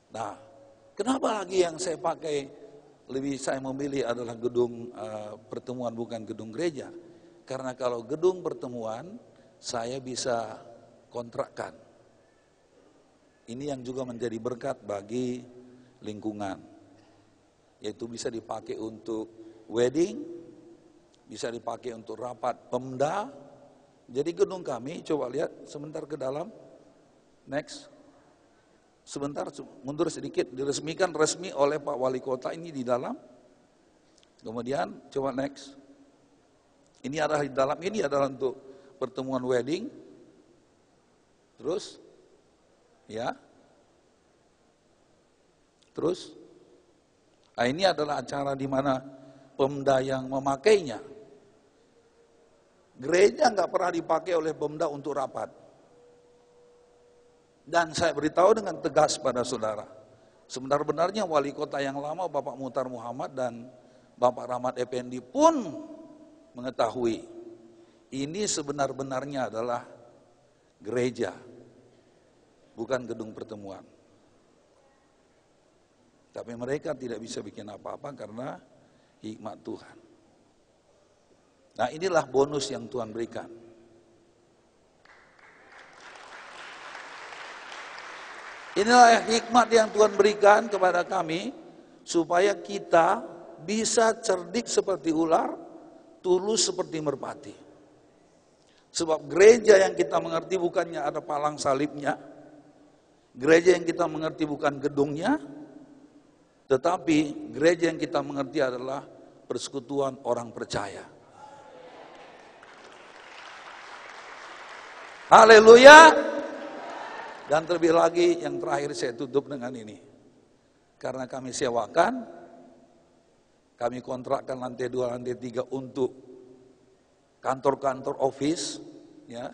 [SPEAKER 2] Nah, kenapa lagi yang saya pakai lebih saya memilih adalah gedung e, pertemuan bukan gedung gereja. Karena kalau gedung pertemuan saya bisa kontrakkan. Ini yang juga menjadi berkat bagi lingkungan. Yaitu bisa dipakai untuk wedding, bisa dipakai untuk rapat pemda. Jadi gedung kami coba lihat sebentar ke dalam. Next sebentar mundur sedikit diresmikan resmi oleh Pak Wali Kota ini di dalam. Kemudian coba next. Ini adalah di dalam ini adalah untuk pertemuan wedding. Terus ya. Terus nah ini adalah acara di mana Pemda yang memakainya. Gereja nggak pernah dipakai oleh Pemda untuk rapat. Dan saya beritahu dengan tegas pada saudara. Sebenar-benarnya wali kota yang lama Bapak Mutar Muhammad dan Bapak Rahmat Effendi pun mengetahui ini sebenar-benarnya adalah gereja, bukan gedung pertemuan. Tapi mereka tidak bisa bikin apa-apa karena hikmat Tuhan. Nah inilah bonus yang Tuhan berikan. Inilah hikmat yang Tuhan berikan kepada kami supaya kita bisa cerdik seperti ular, tulus seperti merpati. Sebab gereja yang kita mengerti bukannya ada palang salibnya, gereja yang kita mengerti bukan gedungnya, tetapi gereja yang kita mengerti adalah persekutuan orang percaya. Haleluya! Dan terlebih lagi yang terakhir saya tutup dengan ini. Karena kami sewakan, kami kontrakkan lantai dua, lantai tiga untuk kantor-kantor office, ya.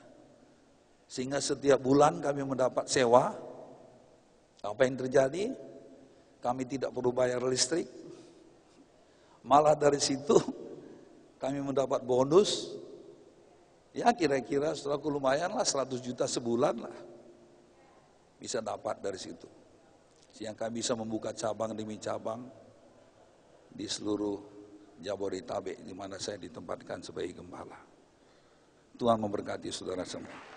[SPEAKER 2] Sehingga setiap bulan kami mendapat sewa. Apa yang terjadi? Kami tidak perlu bayar listrik. Malah dari situ kami mendapat bonus. Ya kira-kira setelah lumayan lah 100 juta sebulan lah bisa dapat dari situ. Yang kami bisa membuka cabang demi cabang di seluruh Jabodetabek di mana saya ditempatkan sebagai gembala. Tuhan memberkati saudara semua.